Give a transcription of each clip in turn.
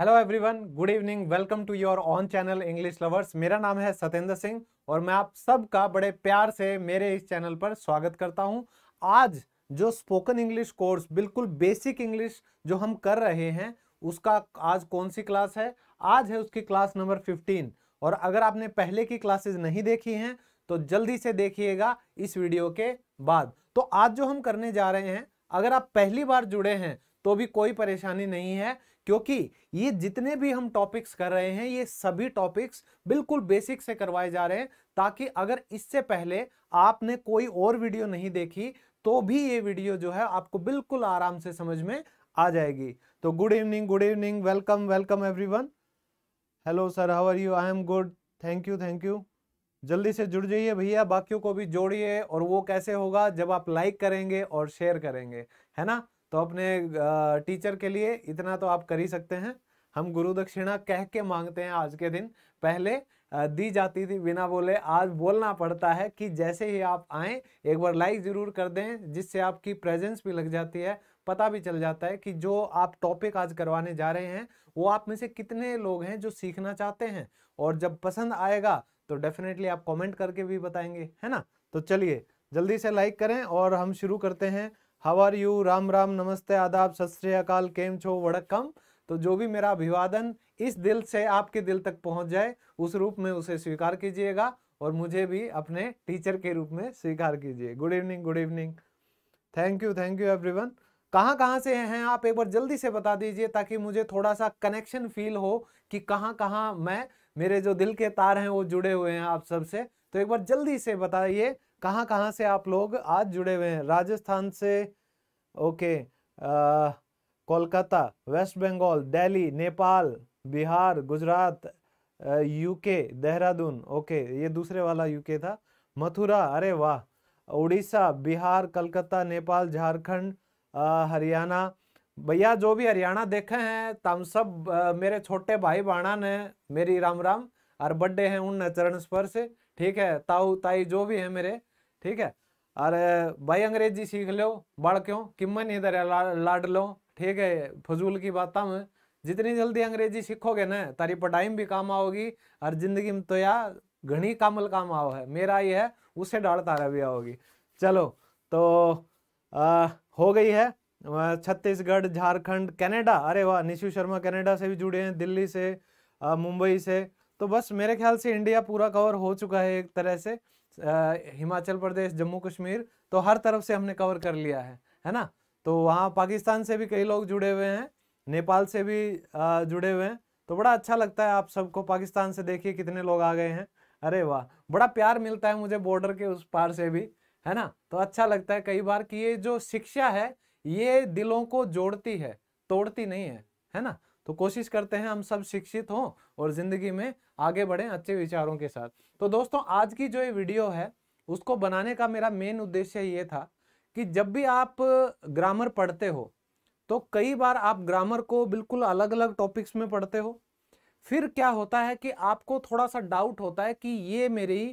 Hello everyone good evening welcome to your own channel English lovers मेरा नाम है सतेंद्र सिंह और मैं आप सबका बड़े प्यार से मेरे इस चैनल पर स्वागत करता हूं आज जो स्पोकन इंग्लिश कोर्स बिल्कुल बेसिक इंग्लिश जो हम कर रहे हैं उसका आज कौन सी क्लास है आज है उसकी क्लास नंबर फिफ्टीन और अगर आपने पहले की क्लासेज नहीं देखी हैं तो जल्दी से देखिएगा इस वीडियो के बाद तो आज जो हम करने जा रहे हैं अगर आप पहली बार जुड़े हैं तो भी कोई परेशानी नहीं है क्योंकि ये जितने भी हम टॉपिक्स कर रहे हैं ये सभी टॉपिक्स बिल्कुल बेसिक से करवाए जा रहे हैं ताकि अगर इससे पहले आपने कोई और वीडियो नहीं देखी तो भी ये वीडियो जो है आपको बिल्कुल आराम से समझ में आ जाएगी तो good evening good evening welcome welcome everyone hello sir how are you I am good thank you thank you जल्दी से जुड़ जाइए भैया बाकियों को भी जोड़िए और वो कैसे होगा जब आप लाइक करेंगे और शेयर करेंगे है ना तो अपने टीचर के लिए इतना तो आप कर ही सकते हैं हम गुरु दक्षिणा कह के मांगते हैं आज के दिन पहले दी जाती थी बिना बोले आज बोलना पड़ता है कि जैसे ही आप आएँ एक बार लाइक ज़रूर कर दें जिससे आपकी प्रेजेंस भी लग जाती है पता भी चल जाता है कि जो आप टॉपिक आज करवाने जा रहे हैं वो आप में से कितने लोग हैं जो सीखना चाहते हैं और जब पसंद आएगा तो डेफिनेटली आप कमेंट करके भी बताएंगे है ना तो चलिए जल्दी से लाइक करें और हम शुरू करते हैं how are you Ram Ram नमस्ते आदाब सत अकाल केम छो वड़कम तो जो भी मेरा अभिवादन इस दिल से आपके दिल तक पहुंच जाए उस रूप में उसे स्वीकार कीजिएगा और मुझे भी अपने टीचर के रूप में स्वीकार कीजिए good evening good evening thank you thank you everyone कहाँ कहाँ से हैं आप एक बार जल्दी से बता दीजिए ताकि मुझे थोड़ा सा कनेक्शन फील हो कि कहाँ कहाँ मैं मेरे जो दिल के तार हैं वो जुड़े हुए हैं आप सबसे तो एक बार जल्दी से बताइए कहाँ कहाँ से आप लोग आज जुड़े हुए हैं राजस्थान से okay Kolkata West Bengal Delhi Nepal Bihar Gujarat UK Dehradun okay ये दूसरे वाला यूके था मथुरा अरे वाह उड़ीसा बिहार कलकत्ता नेपाल झारखंड हरियाणा भैया जो भी हरियाणा देखे हैं तम सब मेरे छोटे भाई बाणा ने मेरी राम राम और बड्डे हैं उन चरण स्पर्श ठीक है ताऊ ताई जो भी है मेरे ठीक है अरे भाई अंग्रेजी सीख लो बढ़ क्यों किमन इधर है लाड लो ठीक है फजूल की बात में जितनी जल्दी अंग्रेजी सीखोगे ना तारी पढ़ाई में भी काम आओगी और जिंदगी में तो यार घनी कामल काम आओ है मेरा ये है उसे डाल तारा भी आओगी चलो तो आ, हो गई है छत्तीसगढ़ झारखंड कनाडा अरे वाह निशु शर्मा कनाडा से भी जुड़े हैं दिल्ली से मुंबई से तो बस मेरे ख्याल से इंडिया पूरा कवर हो चुका है एक तरह से हिमाचल प्रदेश जम्मू कश्मीर तो हर तरफ से हमने कवर कर लिया है है ना तो वहाँ पाकिस्तान से भी कई लोग जुड़े हुए हैं नेपाल से भी जुड़े हुए हैं तो बड़ा अच्छा लगता है आप सबको पाकिस्तान से देखिए कितने लोग आ गए हैं अरे वाह बड़ा प्यार मिलता है मुझे बॉर्डर के उस पार से भी है ना तो अच्छा लगता है कई बार कि ये जो शिक्षा है ये दिलों को जोड़ती है तोड़ती नहीं है है ना तो कोशिश करते हैं हम सब शिक्षित हों और ज़िंदगी में आगे बढ़ें अच्छे विचारों के साथ तो दोस्तों आज की जो ये वीडियो है उसको बनाने का मेरा मेन उद्देश्य ये था कि जब भी आप ग्रामर पढ़ते हो तो कई बार आप ग्रामर को बिल्कुल अलग अलग टॉपिक्स में पढ़ते हो फिर क्या होता है कि आपको थोड़ा सा डाउट होता है कि ये मेरी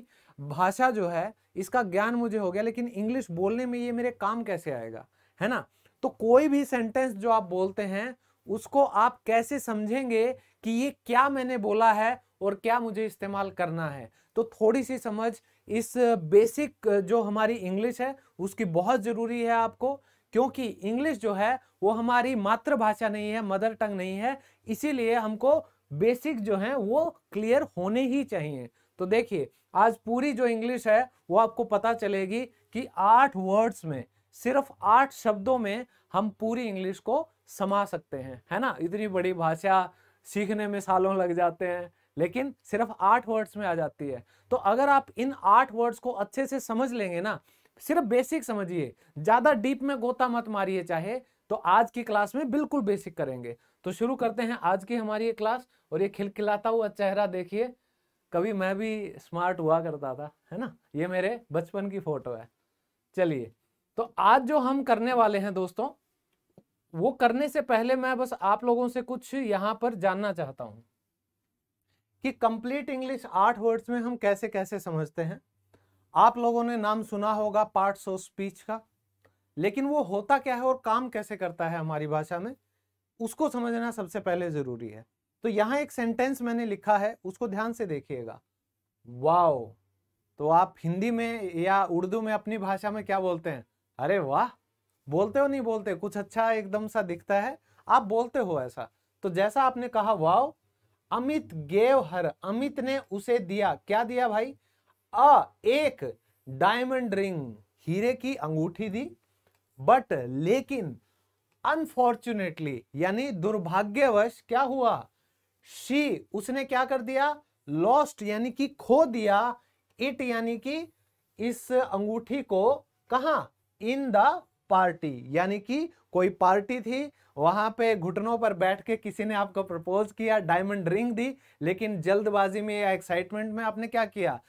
भाषा जो है इसका ज्ञान मुझे हो गया लेकिन इंग्लिश बोलने में ये मेरे काम कैसे आएगा है ना तो कोई भी सेंटेंस जो आप बोलते हैं उसको आप कैसे समझेंगे कि ये क्या मैंने बोला है और क्या मुझे इस्तेमाल करना है तो थोड़ी सी समझ इस बेसिक जो हमारी इंग्लिश है उसकी बहुत ज़रूरी है आपको क्योंकि इंग्लिश जो है वो हमारी मातृभाषा नहीं है मदर टंग नहीं है इसीलिए हमको बेसिक जो है वो क्लियर होने ही चाहिए तो देखिए आज पूरी जो इंग्लिश है वो आपको पता चलेगी कि आठ वर्ड्स में सिर्फ आठ शब्दों में हम पूरी इंग्लिश को समा सकते हैं है ना इतनी बड़ी भाषा सीखने में सालों लग जाते हैं लेकिन सिर्फ आठ वर्ड्स में आ जाती है तो अगर आप इन आठ वर्ड्स को अच्छे से समझ लेंगे ना सिर्फ बेसिक समझिए ज्यादा डीप में गोता मत मारिए चाहे तो आज की क्लास में बिल्कुल बेसिक करेंगे तो शुरू करते हैं आज की हमारी ये क्लास और ये खिलखिलाता हुआ चेहरा देखिए कभी मैं भी स्मार्ट हुआ करता था है ना ये मेरे बचपन की फोटो है चलिए तो आज जो हम करने वाले हैं दोस्तों वो करने से पहले मैं बस आप लोगों से कुछ यहाँ पर जानना चाहता हूं कि कंप्लीट इंग्लिश आठ वर्ड्स में हम कैसे कैसे समझते हैं आप लोगों ने नाम सुना होगा पार्ट्स ऑफ स्पीच का लेकिन वो होता क्या है और काम कैसे करता है हमारी भाषा में उसको समझना सबसे पहले ज़रूरी है तो यहाँ एक सेंटेंस मैंने लिखा है उसको ध्यान से देखिएगा वाओ तो आप हिंदी में या उर्दू में अपनी भाषा में क्या बोलते हैं अरे वाह बोलते हो नहीं बोलते कुछ अच्छा एकदम सा दिखता है आप बोलते हो ऐसा तो जैसा आपने कहा wow Amit gave her Amit ने उसे दिया क्या दिया भाई अ एक डायमंड रिंग हीरे की अंगूठी दी बट लेकिन अनफॉर्चुनेटली यानी दुर्भाग्यवश क्या हुआ शी उसने क्या कर दिया लॉस्ट यानी कि खो दिया इट यानी कि इस अंगूठी को कहा इन द पार्टी यानी कि कोई पार्टी थी वहां पे घुटनों पर बैठ के किसी ने आपको प्रपोज किया डायमंड रिंग दी लेकिन जल्दबाजी में या एक्साइटमेंट में आपने क्या किया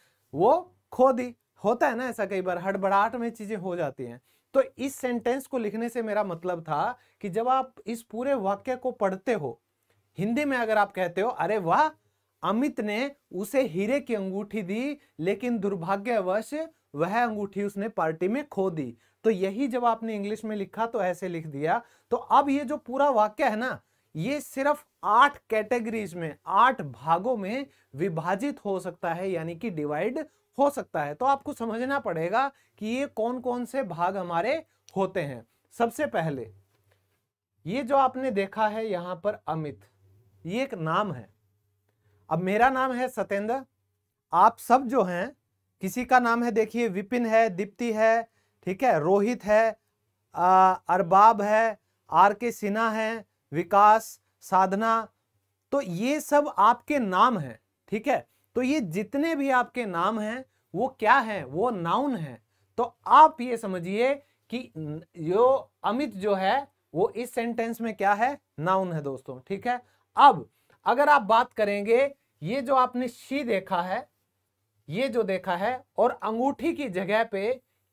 वो खो दी होता है ना ऐसा कई बार हड़बड़ाहट में चीजें हो जाती हैं तो इस सेंटेंस को लिखने से मेरा मतलब था कि जब आप इस पूरे वाक्य को पढ़ते हो हिंदी में अगर आप कहते हो अरे वाह अमित ने उसे हीरे की अंगूठी दी लेकिन दुर्भाग्यवश वह अंगूठी उसने पार्टी में खो दी तो यही जब आपने इंग्लिश में लिखा तो ऐसे लिख दिया तो अब ये जो पूरा वाक्य है ना ये सिर्फ आठ कैटेगरीज में आठ भागों में विभाजित हो सकता है यानी कि डिवाइड हो सकता है तो आपको समझना पड़ेगा कि ये कौन कौन से भाग हमारे होते हैं सबसे पहले ये जो आपने देखा है यहां पर अमित ये एक नाम है अब मेरा नाम है सत्येंद्र आप सब जो हैं किसी का नाम है देखिए विपिन है दीप्ति है ठीक है रोहित है अरबाब है आर के सिन्हा है विकास साधना तो ये सब आपके नाम हैं ठीक है तो ये जितने भी आपके नाम हैं वो क्या है वो नाउन है तो आप ये समझिए कि जो अमित जो है वो इस सेंटेंस में क्या है नाउन है दोस्तों ठीक है अब अगर आप बात करेंगे ये जो आपने शी देखा है ये जो देखा है और अंगूठी की जगह पे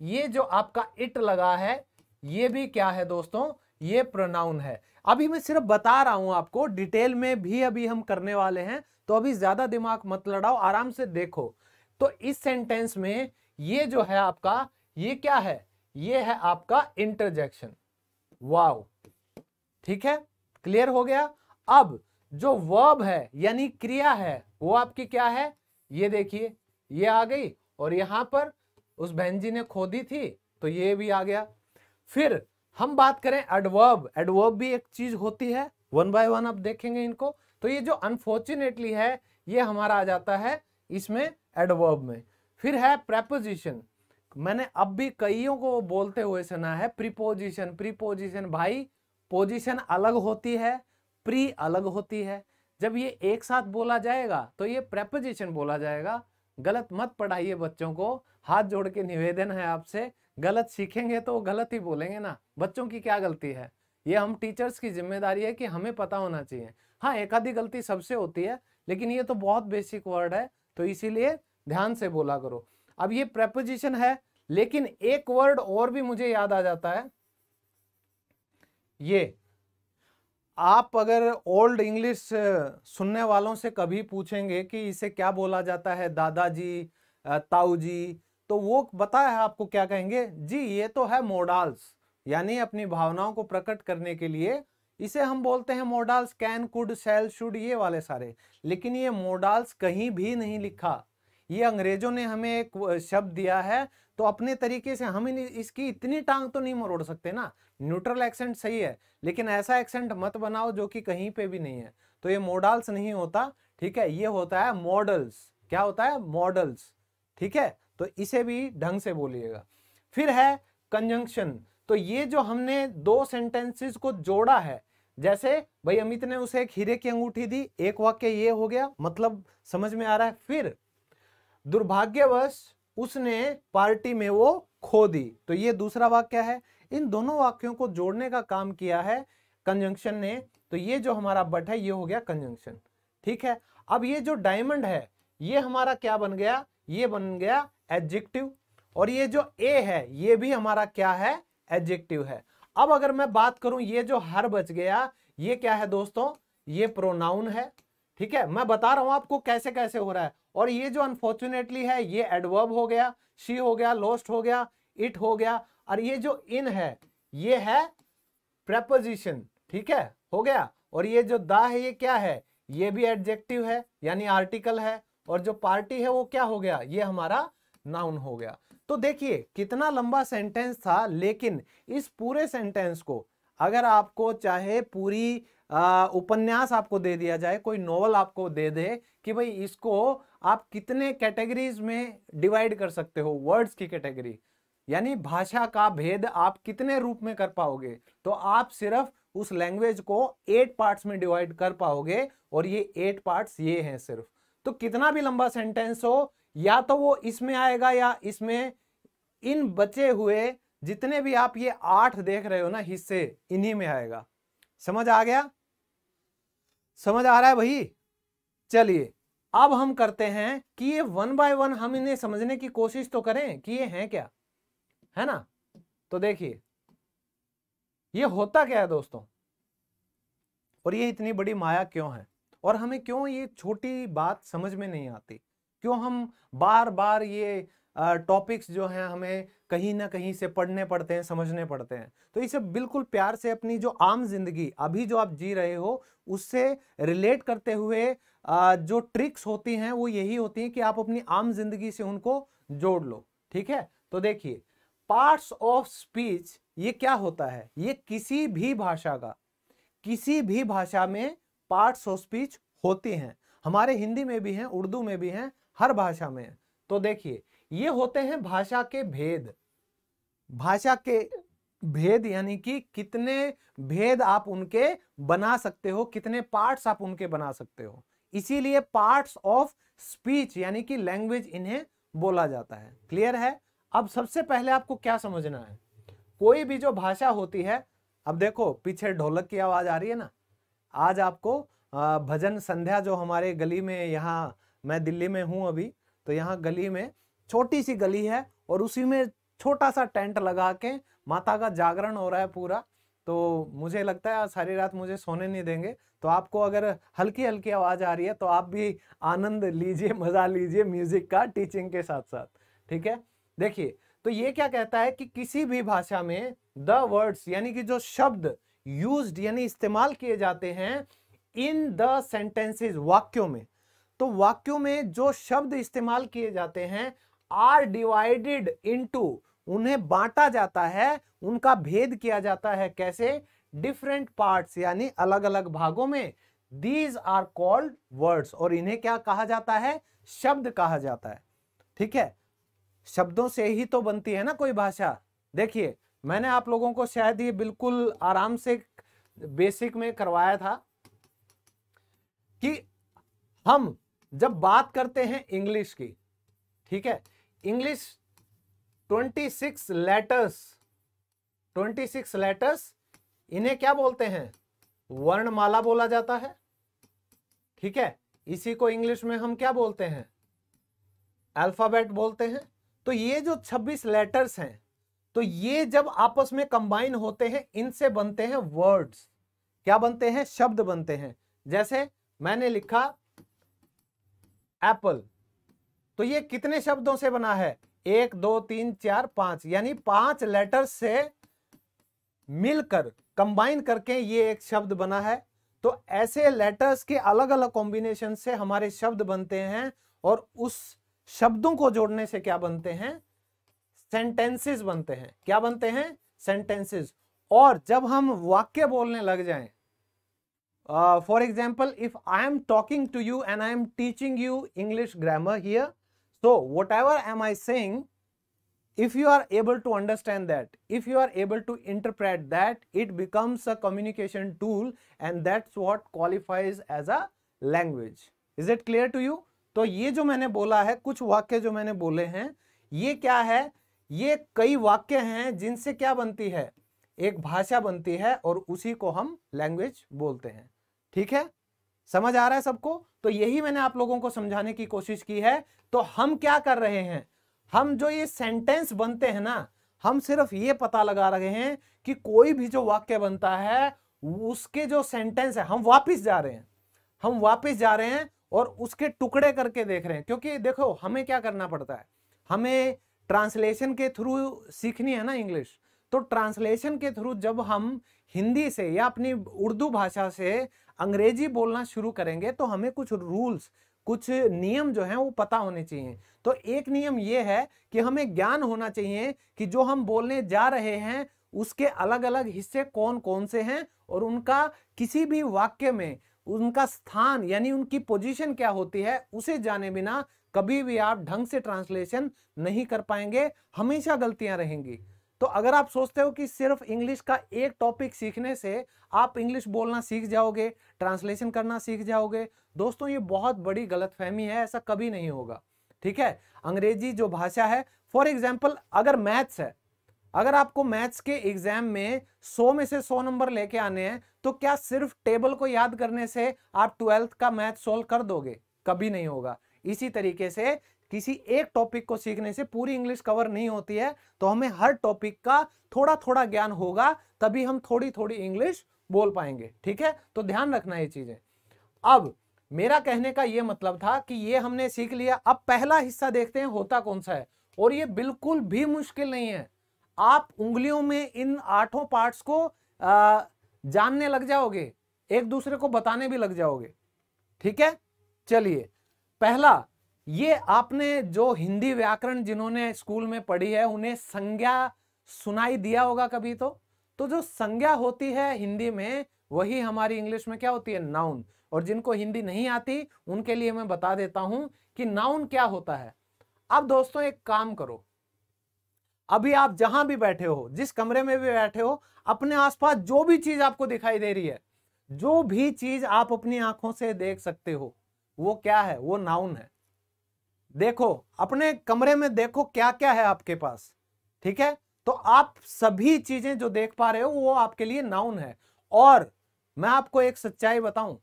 ये जो आपका इट लगा है ये भी क्या है दोस्तों ये प्रोनाउन है अभी मैं सिर्फ बता रहा हूं आपको डिटेल में भी अभी हम करने वाले हैं तो अभी ज्यादा दिमाग मत लड़ाओ आराम से देखो तो इस सेंटेंस में ये जो है आपका ये क्या है ये है आपका इंटरजेक्शन वाओ ठीक है क्लियर हो गया अब जो वर्ब है यानी क्रिया है वो आपकी क्या है ये देखिए ये आ गई और यहां पर उस बहन जी ने खोदी थी तो ये भी आ गया फिर हम बात करें एडवर्ब एडवर्ब भी एक चीज होती है वन बाय वन आप देखेंगे इनको तो ये जो अनफॉर्चुनेटली है ये हमारा आ जाता है इसमें एडवर्ब में फिर है प्रेपोजिशन मैंने अब भी कईयों को बोलते हुए सुना है प्रीपोजिशन प्रीपोजिशन भाई पोजिशन अलग होती है प्री अलग होती है जब ये एक साथ बोला जाएगा तो ये प्रेपोजिशन बोला जाएगा गलत मत पढ़ाइए बच्चों को हाथ जोड़ के निवेदन है आपसे गलत सीखेंगे तो गलत ही बोलेंगे ना बच्चों की क्या गलती है ये हम टीचर्स की जिम्मेदारी है कि हमें पता होना चाहिए हाँ एक आधी गलती सबसे होती है लेकिन ये तो बहुत बेसिक वर्ड है तो इसीलिए ध्यान से बोला करो अब ये प्रेपोजिशन है लेकिन एक वर्ड और भी मुझे याद आ जाता है ये आप अगर ओल्ड इंग्लिश सुनने वालों से कभी पूछेंगे कि इसे क्या बोला जाता है दादाजी ताऊ जी तो वो पता है आपको क्या कहेंगे जी ये तो है मोडाल्स यानी अपनी भावनाओं को प्रकट करने के लिए इसे हम बोलते हैं modals can could shall should ये वाले सारे लेकिन ये मोडाल्स कहीं भी नहीं लिखा ये अंग्रेजों ने हमें एक शब्द दिया है तो अपने तरीके से हम इसकी इतनी टांग तो नहीं मरोड़ सकते ना न्यूट्रल एक्सेंट सही है लेकिन ऐसा एक्सेंट मत बनाओ जो कि कहीं पे भी नहीं है तो ये मोडल्स नहीं होता ठीक है ये होता है मॉडल्स क्या होता है मॉडल्स ठीक है तो इसे भी ढंग से बोलिएगा फिर है कंजंक्शन तो ये जो हमने दो सेंटेंसेस को जोड़ा है जैसे भाई अमित ने उसे एक हीरे की अंगूठी दी एक वाक्य ये हो गया मतलब समझ में आ रहा है फिर दुर्भाग्यवश उसने पार्टी में वो खो दी तो ये दूसरा वाक्य है इन दोनों वाक्यों को जोड़ने का काम किया है कंजंक्शन ने तो ये जो हमारा बट है ये हो गया कंजंक्शन ठीक है अब ये जो डायमंड है ये हमारा क्या बन गया ये बन गया एडजेक्टिव और ये जो ए है ये भी हमारा क्या है एडजेक्टिव है अब अगर मैं बात करूं ये जो हर बच गया ये क्या है दोस्तों ये प्रोनाउन है ठीक है मैं बता रहा हूं आपको कैसे कैसे हो रहा है और ये जो अनफॉर्चुनेटली है ये एडवर्ब हो गया शी हो गया लोस्ट हो गया इट हो गया और ये जो इन है ये है प्रेपोजिशन ठीक है हो गया और ये जो दा है ये क्या है ये भी एडजेक्टिव है यानी आर्टिकल है और जो पार्टी है वो क्या हो गया ये हमारा नाउन हो गया तो देखिए कितना लंबा सेंटेंस था लेकिन इस पूरे सेंटेंस को अगर आपको चाहे पूरी उपन्यास आपको दे दिया जाए कोई नोवेल आपको दे दे कि भाई इसको आप कितने कैटेगरीज में डिवाइड कर सकते हो वर्ड्स की कैटेगरी यानी भाषा का भेद आप कितने रूप में कर पाओगे तो आप सिर्फ उस लैंग्वेज को एट पार्ट्स में डिवाइड कर पाओगे और ये एट पार्ट्स ये हैं सिर्फ तो कितना भी लंबा सेंटेंस हो या तो वो इसमें आएगा या इसमें इन बचे हुए जितने भी आप ये आठ देख रहे हो ना हिस्से इन्हीं में आएगा समझ आ गया समझ आ रहा है भाई चलिए अब हम करते हैं कि ये वन बाय वन हम इन्हें समझने की कोशिश तो करें कि ये हैं क्या है ना तो देखिए ये होता क्या है दोस्तों और ये इतनी बड़ी माया क्यों है और हमें क्यों ये छोटी बात समझ में नहीं आती क्यों हम बार बार ये टॉपिक्स जो हैं हमें कहीं ना कहीं से पढ़ने पड़ते हैं समझने पड़ते हैं तो इसे बिल्कुल प्यार से अपनी जो आम जिंदगी अभी जो आप जी रहे हो उससे रिलेट करते हुए जो ट्रिक्स होती हैं वो यही होती हैं कि आप अपनी आम जिंदगी से उनको जोड़ लो ठीक है तो देखिए पार्ट्स ऑफ स्पीच ये क्या होता है ये किसी भी भाषा का किसी भी भाषा में पार्ट्स ऑफ स्पीच होती हैं हमारे हिंदी में भी हैं उर्दू में भी हैं हर भाषा में तो देखिए ये होते हैं भाषा के भेद भाषा के भेद यानी कि कितने भेद आप उनके बना सकते हो कितने पार्ट्स आप उनके बना सकते हो इसीलिए पार्ट्स ऑफ स्पीच यानी कि लैंग्वेज इन्हें बोला जाता है क्लियर है अब सबसे पहले आपको क्या समझना है कोई भी जो भाषा होती है अब देखो पीछे ढोलक की आवाज आ रही है ना आज आपको भजन संध्या जो हमारे गली में यहाँ मैं दिल्ली में हूँ अभी तो यहाँ गली में छोटी सी गली है और उसी में छोटा सा टेंट लगा के माता का जागरण हो रहा है पूरा तो मुझे लगता है सारी रात मुझे सोने नहीं देंगे तो आपको अगर हल्की हल्की आवाज़ आ रही है तो आप भी आनंद लीजिए मज़ा लीजिए म्यूज़िक का टीचिंग के साथ साथ ठीक है देखिए तो ये क्या कहता है कि किसी भी भाषा में द वर्ड्स यानी कि जो शब्द यूज यानी इस्तेमाल किए जाते हैं इन द सेंटेंसेज वाक्यों में तो वाक्यों में जो शब्द इस्तेमाल किए जाते हैं आर डिवाइडेड इनटू उन्हें बांटा जाता है उनका भेद किया जाता है कैसे डिफरेंट पार्ट्स यानी अलग अलग भागों में दीज आर कॉल्ड वर्ड्स और इन्हें क्या कहा जाता है शब्द कहा जाता है ठीक है शब्दों से ही तो बनती है ना कोई भाषा देखिए मैंने आप लोगों को शायद ये बिल्कुल आराम से बेसिक में करवाया था कि हम जब बात करते हैं इंग्लिश की ठीक है इंग्लिश 26 लेटर्स 26 लेटर्स इन्हें क्या बोलते हैं वर्णमाला बोला जाता है ठीक है इसी को इंग्लिश में हम क्या बोलते हैं अल्फाबेट बोलते हैं तो ये जो 26 लेटर्स हैं तो ये जब आपस में कंबाइन होते हैं इनसे बनते हैं वर्ड्स क्या बनते हैं शब्द बनते हैं जैसे मैंने लिखा एप्पल तो ये कितने शब्दों से बना है एक दो तीन चार पांच यानी पांच लेटर से मिलकर कंबाइन करके ये एक शब्द बना है तो ऐसे लेटर्स के अलग अलग कॉम्बिनेशन से हमारे शब्द बनते हैं और उस शब्दों को जोड़ने से क्या बनते हैं सेंटेंसेस बनते हैं क्या बनते हैं सेंटेंसेस और जब हम वाक्य बोलने लग जाएं for example if I am talking to you and I am teaching you English grammar here So whatever am I saying, if you are able to understand that, if you are able to interpret that, it becomes a communication tool and that's what qualifies as a language. Is it clear to you? तो ये जो मैंने बोला है कुछ वाक्य जो मैंने बोले हैं ये क्या है ये कई वाक्य हैं जिनसे क्या बनती है एक भाषा बनती है और उसी को हम लैंग्वेज बोलते हैं ठीक है समझ आ रहा है सबको तो यही मैंने आप लोगों को समझाने की कोशिश की है तो हम क्या कर रहे हैं हम जो ये सेंटेंस बनते हैं ना हम सिर्फ ये पता लगा रहे हैं कि कोई भी जो वाक्य बनता है उसके जो सेंटेंस है हम वापस जा रहे हैं हम वापस जा रहे हैं और उसके टुकड़े करके देख रहे हैं क्योंकि देखो हमें क्या करना पड़ता है हमें ट्रांसलेशन के थ्रू सीखनी है ना इंग्लिश तो ट्रांसलेशन के थ्रू जब हम हिंदी से या अपनी उर्दू भाषा से अंग्रेजी बोलना शुरू करेंगे तो हमें कुछ रूल्स कुछ नियम जो हैं वो पता होने चाहिए तो एक नियम ये है कि हमें ज्ञान होना चाहिए कि जो हम बोलने जा रहे हैं उसके अलग अलग हिस्से कौन कौन से हैं और उनका किसी भी वाक्य में उनका स्थान यानी उनकी पोजीशन क्या होती है उसे जाने बिना कभी भी आप ढंग से ट्रांसलेशन नहीं कर पाएंगे हमेशा गलतियां रहेंगी तो अगर आप सोचते हो कि सिर्फ इंग्लिश का एक टॉपिक सीखने से आप इंग्लिश बोलना सीख जाओगे ट्रांसलेशन करना सीख जाओगे दोस्तों ये बहुत बड़ी गलतफहमी है ऐसा कभी नहीं होगा ठीक है अंग्रेजी जो भाषा है फॉर एग्जाम्पल अगर मैथ्स है अगर आपको मैथ्स के एग्जाम में 100 में से 100 नंबर लेके आने हैं तो क्या सिर्फ टेबल को याद करने से आप ट्वेल्थ का मैथ सोल्व कर दोगे कभी नहीं होगा इसी तरीके से किसी एक टॉपिक को सीखने से पूरी इंग्लिश कवर नहीं होती है तो हमें हर टॉपिक का थोड़ा थोड़ा ज्ञान होगा तभी हम थोड़ी थोड़ी इंग्लिश बोल पाएंगे ठीक है तो ध्यान रखना ये चीजें अब मेरा कहने का ये मतलब था कि ये हमने सीख लिया अब पहला हिस्सा देखते हैं होता कौन सा है और ये बिल्कुल भी मुश्किल नहीं है आप उंगलियों में इन आठों पार्ट्स को आ, जानने लग जाओगे एक दूसरे को बताने भी लग जाओगे ठीक है चलिए पहला ये आपने जो हिंदी व्याकरण जिन्होंने स्कूल में पढ़ी है उन्हें संज्ञा सुनाई दिया होगा कभी तो तो जो संज्ञा होती है हिंदी में वही हमारी इंग्लिश में क्या होती है नाउन और जिनको हिंदी नहीं आती उनके लिए मैं बता देता हूं कि नाउन क्या होता है अब दोस्तों एक काम करो अभी आप जहां भी बैठे हो जिस कमरे में भी बैठे हो अपने आसपास जो भी चीज आपको दिखाई दे रही है जो भी चीज आप अपनी आंखों से देख सकते हो वो क्या है वो नाउन है देखो अपने कमरे में देखो क्या क्या है आपके पास ठीक है तो आप सभी चीजें जो देख पा रहे हो वो आपके लिए नाउन है और मैं आपको एक सच्चाई बताऊं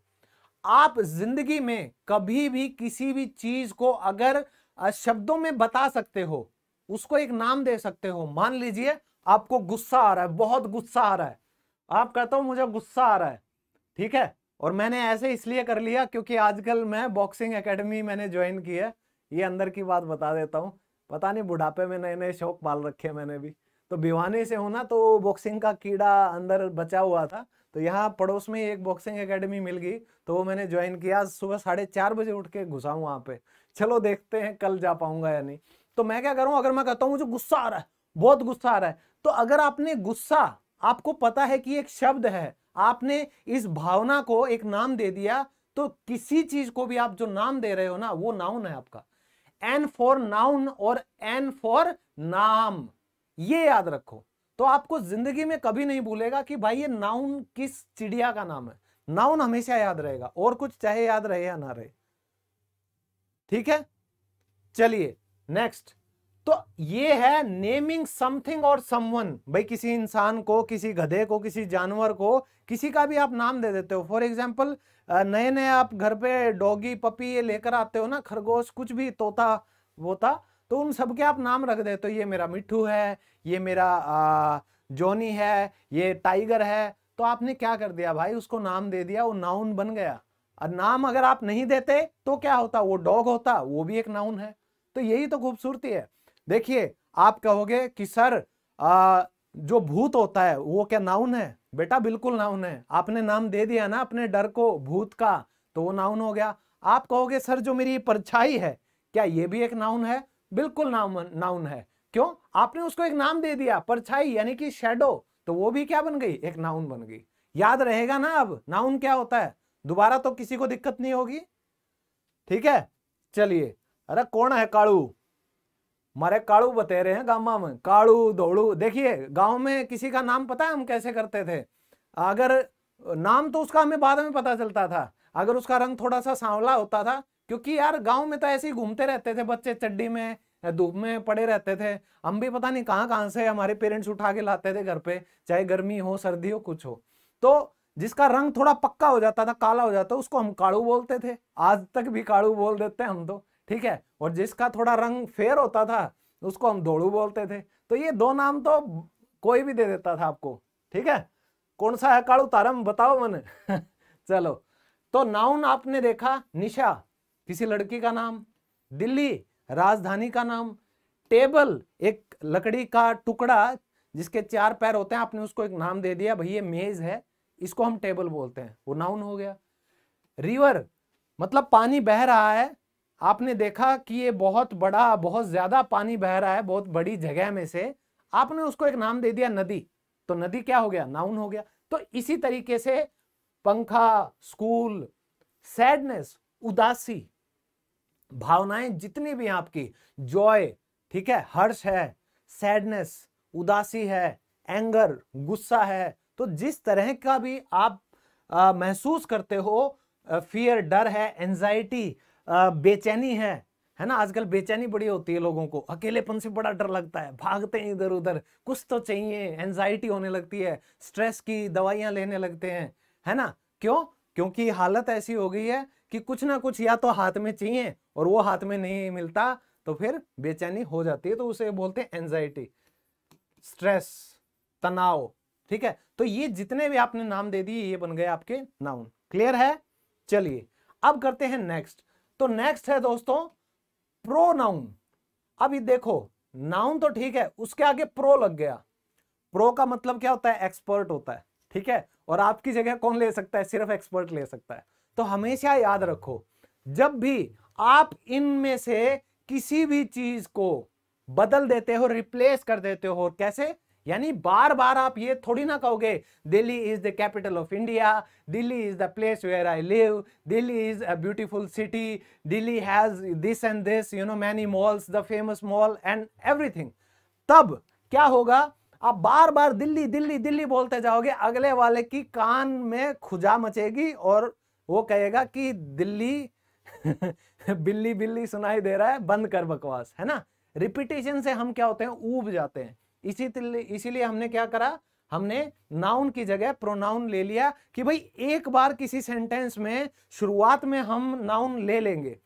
आप जिंदगी में कभी भी किसी भी चीज को अगर शब्दों में बता सकते हो उसको एक नाम दे सकते हो मान लीजिए आपको गुस्सा आ रहा है बहुत गुस्सा आ रहा है आप कहते हो मुझे गुस्सा आ रहा है ठीक है और मैंने ऐसे इसलिए कर लिया क्योंकि आजकल मैं बॉक्सिंग एकेडमी मैंने ज्वाइन की है ये अंदर की बात बता देता हूँ पता नहीं बुढ़ापे में नए नए शौक पाल रखे मैंने भी तो भिवानी से ना तो बॉक्सिंग का कीड़ा अंदर बचा हुआ था तो यहाँ पड़ोस में एक बॉक्सिंग एकेडमी मिल गई तो वो मैंने ज्वाइन किया सुबह साढ़े चार बजे उठ के घुसा हूँ वहाँ पे चलो देखते हैं कल जा पाऊंगा या नहीं तो मैं क्या करूँ अगर मैं कहता हूँ मुझे गुस्सा आ रहा है बहुत गुस्सा आ रहा है तो अगर आपने गुस्सा आपको पता है कि एक शब्द है आपने इस भावना को एक नाम दे दिया तो किसी चीज को भी आप जो नाम दे रहे हो ना वो नाउन है आपका एन फॉर नाउन और एन फॉर नाम ये याद रखो तो आपको जिंदगी में कभी नहीं भूलेगा कि भाई ये नाउन किस चिड़िया का नाम है नाउन हमेशा याद रहेगा और कुछ चाहे याद रहे या ना रहे ठीक है चलिए नेक्स्ट तो ये है नेमिंग समथिंग और समवन भाई किसी इंसान को किसी गधे को किसी जानवर को किसी का भी आप नाम दे देते हो फॉर एग्जाम्पल नए नए आप घर पे डॉगी पपी ये लेकर आते हो ना खरगोश कुछ भी तोता वोता तो उन सबके आप नाम रख दे तो ये मेरा मिट्टू है ये मेरा जोनी है ये टाइगर है तो आपने क्या कर दिया भाई उसको नाम दे दिया वो नाउन बन गया और नाम अगर आप नहीं देते तो क्या होता वो डॉग होता वो भी एक नाउन है तो यही तो खूबसूरती है देखिए आप कहोगे कि सर आ, जो भूत होता है वो क्या नाउन है बेटा बिल्कुल नाउन है आपने नाम दे दिया ना अपने डर को भूत का तो वो नाउन हो गया आप कहोगे सर जो मेरी परछाई है क्या ये भी एक नाउन है बिल्कुल नाउन नाउन है क्यों आपने उसको एक नाम दे दिया परछाई यानी कि शेडो तो वो भी क्या बन गई एक नाउन बन गई याद रहेगा ना अब नाउन क्या होता है दोबारा तो किसी को दिक्कत नहीं होगी ठीक है चलिए अरे कौन है काड़ू मारे काड़ू बते रहे हैं गामा में काड़ू दौड़ू देखिए गांव में किसी का नाम पता है हम कैसे करते थे अगर नाम तो उसका हमें बाद में पता चलता था अगर उसका रंग थोड़ा सा सांवला होता था क्योंकि यार गांव में तो ऐसे ही घूमते रहते थे बच्चे चड्डी में धूप में पड़े रहते थे हम भी पता नहीं कहाँ कहाँ से हमारे पेरेंट्स उठा के लाते थे घर पे चाहे गर्मी हो सर्दी हो कुछ हो तो जिसका रंग थोड़ा पक्का हो जाता था काला हो जाता उसको हम काड़ू बोलते थे आज तक भी काड़ू बोल देते हैं हम तो ठीक है और जिसका थोड़ा रंग फेयर होता था उसको हम धोड़ू बोलते थे तो ये दो नाम तो कोई भी दे देता था आपको ठीक है कौन सा है काड़ू तारम बताओ मैंने चलो तो नाउन आपने देखा निशा किसी लड़की का नाम दिल्ली राजधानी का नाम टेबल एक लकड़ी का टुकड़ा जिसके चार पैर होते हैं आपने उसको एक नाम दे दिया भैया मेज है इसको हम टेबल बोलते हैं वो नाउन हो गया रिवर मतलब पानी बह रहा है आपने देखा कि ये बहुत बड़ा बहुत ज़्यादा पानी बह रहा है बहुत बड़ी जगह में से आपने उसको एक नाम दे दिया नदी तो नदी क्या हो गया नाउन हो गया तो इसी तरीके से पंखा स्कूल सैडनेस उदासी भावनाएं जितनी भी आपकी जॉय ठीक है हर्ष है सैडनेस उदासी है एंगर गुस्सा है तो जिस तरह का भी आप आ, महसूस करते हो फियर डर है एंजाइटी बेचैनी है है ना आजकल बेचैनी बड़ी होती है लोगों को अकेलेपन से बड़ा डर लगता है भागते हैं इधर उधर कुछ तो चाहिए एनजाइटी होने लगती है स्ट्रेस की दवाइयां लेने लगते हैं है ना क्यों क्योंकि हालत ऐसी हो गई है कि कुछ ना कुछ या तो हाथ में चाहिए और वो हाथ में नहीं मिलता तो फिर बेचैनी हो जाती है तो उसे बोलते हैं एनजाइटी स्ट्रेस तनाव ठीक है तो ये जितने भी आपने नाम दे दिए ये बन गए आपके नाउन क्लियर है चलिए अब करते हैं नेक्स्ट तो नेक्स्ट है दोस्तों प्रो नाउन अभी देखो नाउन तो ठीक है उसके आगे प्रो लग गया प्रो का मतलब क्या होता है एक्सपर्ट होता है ठीक है और आपकी जगह कौन ले सकता है सिर्फ एक्सपर्ट ले सकता है तो हमेशा याद रखो जब भी आप इनमें से किसी भी चीज को बदल देते हो रिप्लेस कर देते हो कैसे यानी बार बार आप ये थोड़ी ना कहोगे Delhi is the capital of India Delhi is the place where I live Delhi is a beautiful city Delhi has this and this you know many malls the famous mall and everything तब क्या होगा आप बार बार दिल्ली दिल्ली दिल्ली बोलते जाओगे अगले वाले की कान में खुजा मचेगी और वो कहेगा कि दिल्ली बिल्ली बिल्ली सुनाई दे रहा है बंद कर बकवास है ना रिपीटेशन से हम क्या होते हैं ऊब जाते हैं इसी इसीलिए हमने क्या करा हमने नाउन की जगह प्रोनाउन ले लिया कि भाई एक बार किसी सेंटेंस में शुरुआत में हम नाउन ले लेंगे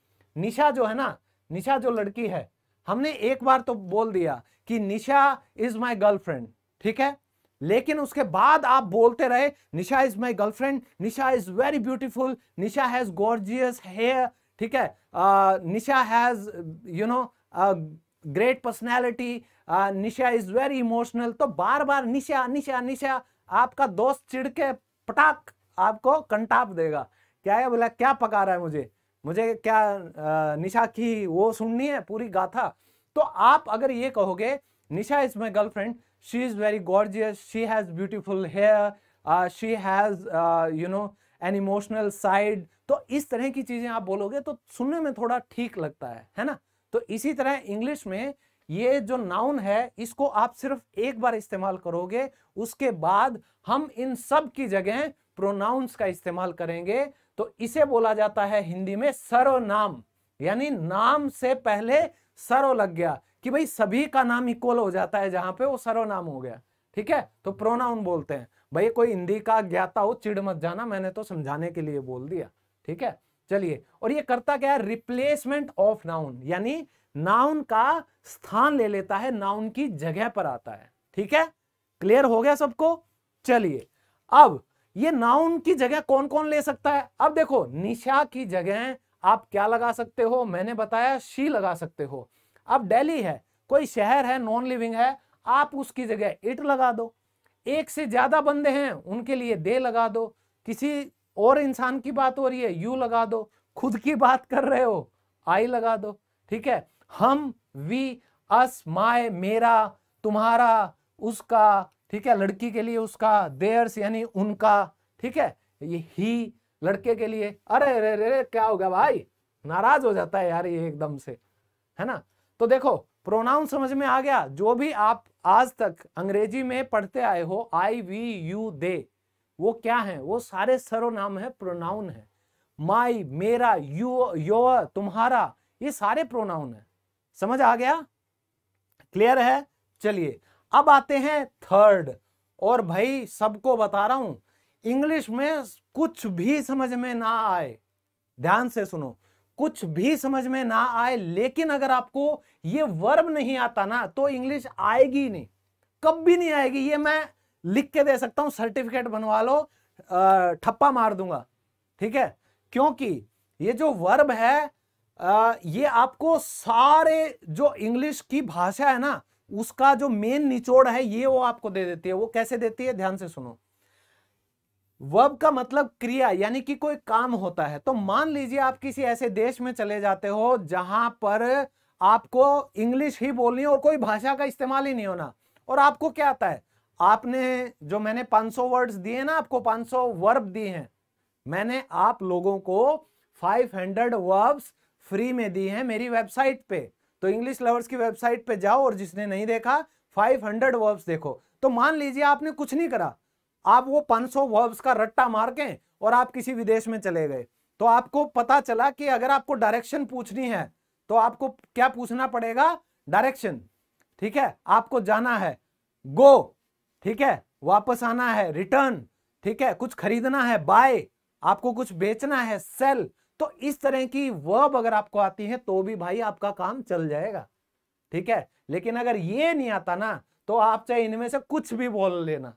निशा जो है ना निशा जो लड़की है हमने एक बार तो बोल दिया कि निशा इज माय गर्लफ्रेंड ठीक है लेकिन उसके बाद आप बोलते रहे Nisha is my girlfriend Nisha is very beautiful Nisha has gorgeous hair ठीक है आ, Nisha has you know great personality Nisha is very emotional तो बार बार निशा निशा निशा आपका दोस्त चिड़ के पटाख आपको कंटाप देगा क्या है बोला क्या पका रहा है मुझे मुझे क्या निशा uh, की वो सुननी है पूरी गाथा तो आप अगर ये कहोगे Nisha is my girlfriend she is very gorgeous she has beautiful hair she has you know an emotional side तो इस तरह की चीज़ें आप बोलोगे तो सुनने में थोड़ा ठीक लगता है है ना तो इसी तरह इंग्लिश में ये जो नाउन है इसको आप सिर्फ एक बार इस्तेमाल करोगे उसके बाद हम इन सब की जगह प्रोनाउंस का इस्तेमाल करेंगे तो इसे बोला जाता है हिंदी में सर्वनाम यानी नाम से पहले सर्व लग गया कि भाई सभी का नाम इक्वल हो जाता है जहां पे वो सर्वनाम हो गया ठीक है तो प्रोनाउन बोलते हैं भाई कोई हिंदी का ज्ञाता हो चिड़ मत जाना मैंने तो समझाने के लिए बोल दिया ठीक है चलिए और ये करता क्या है रिप्लेसमेंट ऑफ नाउन यानी नाउन का स्थान ले लेता है नाउन की जगह पर आता है ठीक है क्लियर हो गया सबको चलिए अब ये नाउन की जगह कौन कौन ले सकता है अब देखो निशा की जगह आप क्या लगा सकते हो मैंने बताया शी लगा सकते हो अब दिल्ली है कोई शहर है नॉन लिविंग है आप उसकी जगह इट लगा दो एक से ज्यादा बंदे हैं उनके लिए दे लगा दो किसी और इंसान की बात हो रही है यू लगा दो खुद की बात कर रहे हो आई लगा दो ठीक है हम वी अस माय मेरा तुम्हारा उसका ठीक है लड़की के लिए उसका देयर्स यानी उनका ठीक है ये ही लड़के के लिए अरे अरे अरे क्या होगा भाई नाराज हो जाता है यार ये एकदम से है ना तो देखो प्रोनाउन समझ में आ गया जो भी आप आज तक अंग्रेजी में पढ़ते आए हो आई वी यू दे वो क्या है वो सारे सर्वनाम है प्रोनाउन है माई मेरा यू योर तुम्हारा ये सारे प्रोनाउन है समझ आ गया क्लियर है चलिए अब आते हैं थर्ड और भाई सबको बता रहा हूं इंग्लिश में कुछ भी समझ में ना आए ध्यान से सुनो कुछ भी समझ में ना आए लेकिन अगर आपको ये वर्ब नहीं आता ना तो इंग्लिश आएगी नहीं कब भी नहीं आएगी ये मैं लिख के दे सकता हूं सर्टिफिकेट बनवा लो ठप्पा मार दूंगा ठीक है क्योंकि ये जो वर्ब है ये आपको सारे जो इंग्लिश की भाषा है ना उसका जो मेन निचोड़ है ये वो आपको दे देती है वो कैसे देती है ध्यान से सुनो वर्ब का मतलब क्रिया यानी कि कोई काम होता है तो मान लीजिए आप किसी ऐसे देश में चले जाते हो जहां पर आपको इंग्लिश ही बोलनी हो और कोई भाषा का इस्तेमाल ही नहीं होना और आपको क्या आता है आपने जो मैंने 500 वर्ड्स दिए ना आपको 500 वर्ब दिए हैं मैंने आप लोगों को 500 वर्ब्स फ्री में दी हैं मेरी वेबसाइट पे तो इंग्लिश लवर्स की वेबसाइट पे जाओ और जिसने नहीं देखा 500 वर्ब्स देखो तो मान लीजिए आपने कुछ नहीं करा आप वो 500 वर्ब्स का रट्टा मार के और आप किसी विदेश में चले गए तो आपको पता चला कि अगर आपको डायरेक्शन पूछनी है तो आपको क्या पूछना पड़ेगा डायरेक्शन ठीक है आपको जाना है गो ठीक है वापस आना है रिटर्न ठीक है कुछ खरीदना है बाय आपको कुछ बेचना है सेल तो इस तरह की वर्ब अगर आपको आती है तो भी भाई आपका काम चल जाएगा ठीक है लेकिन अगर ये नहीं आता ना तो आप चाहे इनमें से कुछ भी बोल लेना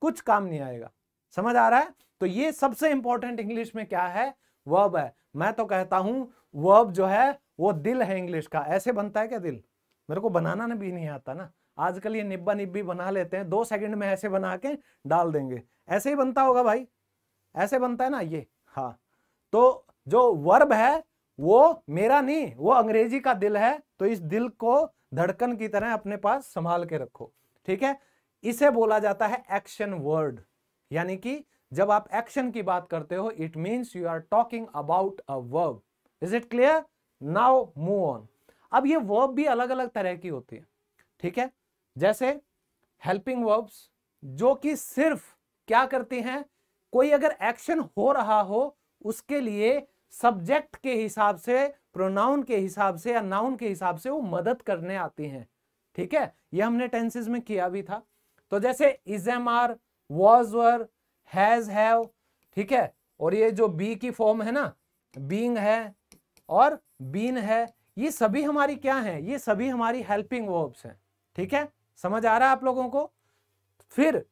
कुछ काम नहीं आएगा समझ आ रहा है तो ये सबसे इंपॉर्टेंट इंग्लिश में क्या है वर्ब है मैं तो कहता हूं वर्ब जो है वो दिल है इंग्लिश का ऐसे बनता है क्या दिल मेरे को बनाना भी नहीं आता ना आजकल ये निब्बा निब्बी बना लेते हैं दो सेकंड में ऐसे बना के डाल देंगे ऐसे ही बनता होगा भाई ऐसे बनता है ना ये हाँ तो जो वर्ब है वो मेरा नहीं वो अंग्रेजी का दिल है तो इस दिल को धड़कन की तरह अपने पास संभाल के रखो ठीक है इसे बोला जाता है एक्शन वर्ड यानी कि जब आप एक्शन की बात करते हो it means you are talking about a verb is it clear now move on अब ये वर्ब भी अलग अलग तरह की होती है ठीक है जैसे हेल्पिंग वर्ब्स जो कि सिर्फ क्या करते हैं कोई अगर एक्शन हो रहा हो उसके लिए सब्जेक्ट के हिसाब से प्रोनाउन के हिसाब से या नाउन के हिसाब से वो मदद करने आती हैं ठीक है ये हमने टेंसेस में किया भी था तो जैसे is am are was were has have ठीक है और ये जो बी की फॉर्म है ना बींग है और बीन है ये सभी हमारी क्या है ये सभी हमारी हेल्पिंग वर्ब्स हैं ठीक है समझ आ रहा है आप लोगों को फिर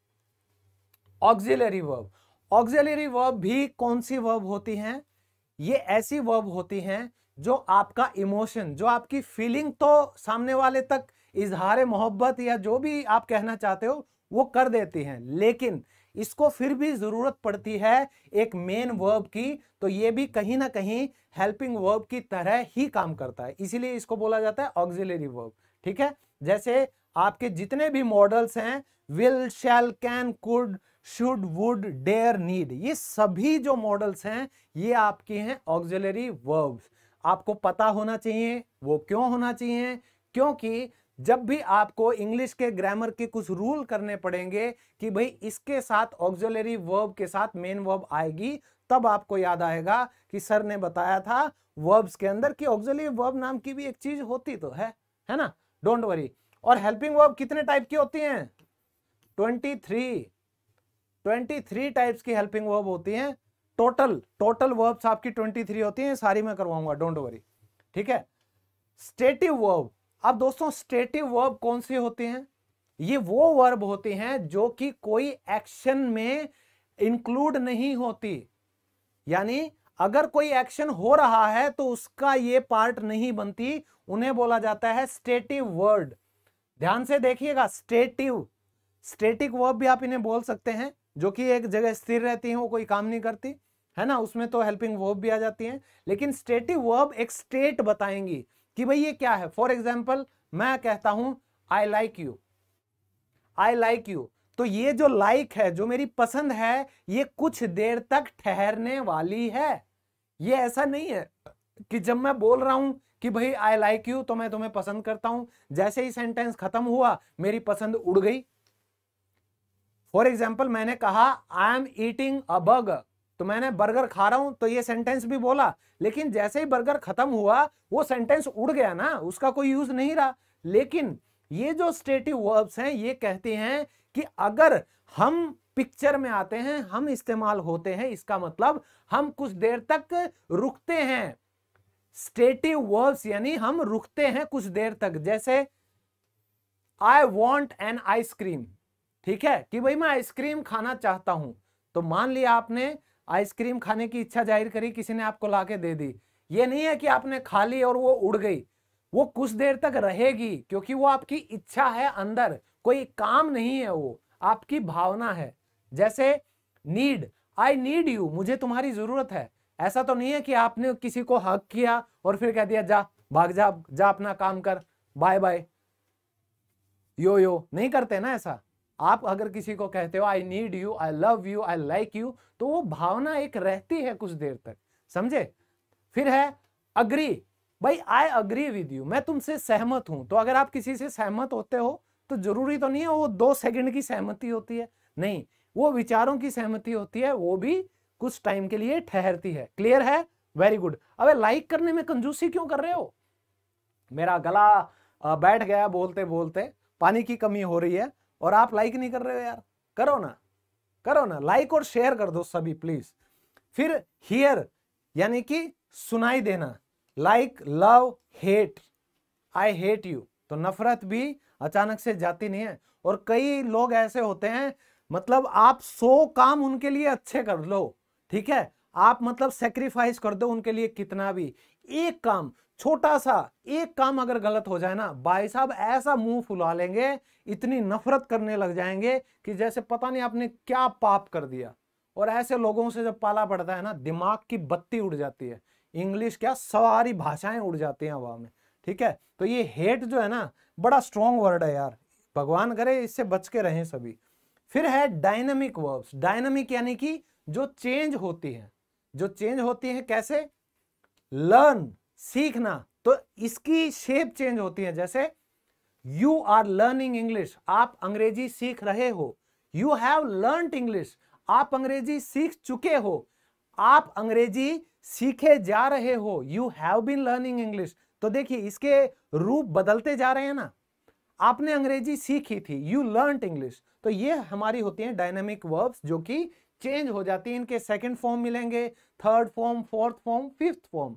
ऑक्सिलरी वर्ब ऑक्सिलरी वर्ब भी कौन सी वर्ब होती हैं ये ऐसी वर्ब होती हैं जो आपका इमोशन जो आपकी फीलिंग तो सामने वाले तक इजहार मोहब्बत या जो भी आप कहना चाहते हो वो कर देती हैं लेकिन इसको फिर भी ज़रूरत पड़ती है एक मेन वर्ब की तो ये भी कहीं ना कहीं हेल्पिंग वर्ब की तरह ही काम करता है इसीलिए इसको बोला जाता है ऑक्सिलरी वर्ब ठीक है जैसे आपके जितने भी मॉडल्स हैं will shall can could should would dare need ये सभी जो मॉडल्स हैं ये आपके हैं ऑक्जिलरी वर्ब्स आपको पता होना चाहिए वो क्यों होना चाहिए क्योंकि जब भी आपको इंग्लिश के ग्रामर के कुछ रूल करने पड़ेंगे कि भाई इसके साथ ऑक्जिलरी वर्ब के साथ मेन वर्ब आएगी तब आपको याद आएगा कि सर ने बताया था वर्ब्स के अंदर कि ऑक्जिलरी वर्ब नाम की भी एक चीज होती तो है है ना डोंट वरी और हेल्पिंग वर्ब कितने टाइप की होती हैं twenty three twenty three types की हेल्पिंग वर्ब होती हैं टोटल टोटल वर्ब्स आपकी 23 थ्री होती हैं सारी मैं करवाऊंगा डोंट वरी ठीक है स्टेटिव वर्ब अब दोस्तों स्टेटिव वर्ब कौन सी होती हैं ये वो वर्ब होती हैं जो कि कोई एक्शन में इंक्लूड नहीं होती यानी अगर कोई एक्शन हो रहा है तो उसका ये पार्ट नहीं बनती उन्हें बोला जाता है स्टेटिव वर्ड ध्यान से देखिएगा स्टेटिव स्टेटिक वर्ब भी आप इन्हें बोल सकते हैं जो कि एक जगह स्थिर रहती है वो कोई काम नहीं करती है ना उसमें तो हेल्पिंग वर्ब भी आ जाती है लेकिन स्टेटिव वर्ब एक स्टेट बताएंगी कि भाई ये क्या है फॉर एग्जाम्पल मैं कहता हूं I like you I like you तो ये जो लाइक like है जो मेरी पसंद है ये कुछ देर तक ठहरने वाली है ये ऐसा नहीं है कि जब मैं बोल रहा हूं कि भाई आई लाइक यू तो मैं तुम्हें पसंद करता हूं जैसे ही सेंटेंस खत्म हुआ मेरी पसंद उड़ गई फॉर एग्जाम्पल मैंने कहा I am eating a burger तो मैंने बर्गर खा रहा हूं तो ये सेंटेंस भी बोला लेकिन जैसे ही बर्गर खत्म हुआ वो सेंटेंस उड़ गया ना उसका कोई यूज नहीं रहा लेकिन ये जो स्टेटिव वर्ब्स हैं ये कहते हैं कि अगर हम पिक्चर में आते हैं हम इस्तेमाल होते हैं इसका मतलब हम कुछ देर तक रुकते हैं स्टेटिव वर्ब्स यानी हम रुकते हैं कुछ देर तक जैसे आई वॉन्ट एन आइसक्रीम ठीक है कि भाई मैं आइसक्रीम खाना चाहता हूं तो मान लिया आपने आइसक्रीम खाने की इच्छा जाहिर करी किसी ने आपको लाके दे दी ये नहीं है कि आपने खा ली और वो उड़ गई वो कुछ देर तक रहेगी क्योंकि वो आपकी इच्छा है अंदर कोई काम नहीं है वो आपकी भावना है जैसे नीड आई नीड यू मुझे तुम्हारी जरूरत है ऐसा तो नहीं है कि आपने किसी को हक किया और फिर कह दिया जा भाग जा जा अपना काम कर बाय बाय यो यो नहीं करते ना ऐसा आप अगर किसी को कहते हो I need you I love you I like you तो वो भावना एक रहती है कुछ देर तक समझे फिर है अग्री भाई आई अग्री विद यू मैं तुमसे सहमत हूं तो अगर आप किसी से सहमत होते हो तो जरूरी तो नहीं है वो दो सेकंड की सहमति होती है नहीं वो विचारों की सहमति होती है वो भी कुछ टाइम के लिए ठहरती है क्लियर है वेरी गुड अबे लाइक करने में कंजूसी क्यों कर रहे हो मेरा गला बैठ गया बोलते बोलते पानी की कमी हो रही है और आप लाइक नहीं कर रहे हो यार करो ना करो ना लाइक और शेयर कर दो सभी प्लीज फिर हियर यानी कि सुनाई देना like love hate I hate you तो नफरत भी अचानक से जाती नहीं है और कई लोग ऐसे होते हैं मतलब आप सो काम उनके लिए अच्छे कर लो ठीक है आप मतलब सेक्रीफाइस कर दो उनके लिए कितना भी एक काम छोटा सा एक काम अगर गलत हो जाए ना भाई साहब ऐसा मुंह फुला लेंगे इतनी नफरत करने लग जाएंगे कि जैसे पता नहीं आपने क्या पाप कर दिया और ऐसे लोगों से जब पाला पड़ता है ना दिमाग की बत्ती उड़ जाती है इंग्लिश क्या सवारी भाषाएं उड़ जाती हैं हवा में ठीक है तो ये हेट जो है ना बड़ा स्ट्रॉन्ग वर्ड है यार भगवान करे इससे बच के रहें सभी फिर है डायनेमिक वर्ब्स डायनेमिक यानी कि जो चेंज होती हैं जो चेंज होती हैं कैसे लर्न सीखना तो इसकी शेप चेंज होती है जैसे यू आर लर्निंग इंग्लिश आप अंग्रेजी सीख रहे हो यू हैव लर्न इंग्लिश आप अंग्रेजी सीख चुके हो आप अंग्रेजी सीखे जा रहे हो you have been learning English तो देखिए इसके रूप बदलते जा रहे हैं ना आपने अंग्रेजी सीखी थी यू लर्न इंग्लिश तो ये हमारी होती हैं डायनेमिक वर्ब्स जो कि चेंज हो जाती है इनके सेकंड फॉर्म मिलेंगे third form fourth form fifth form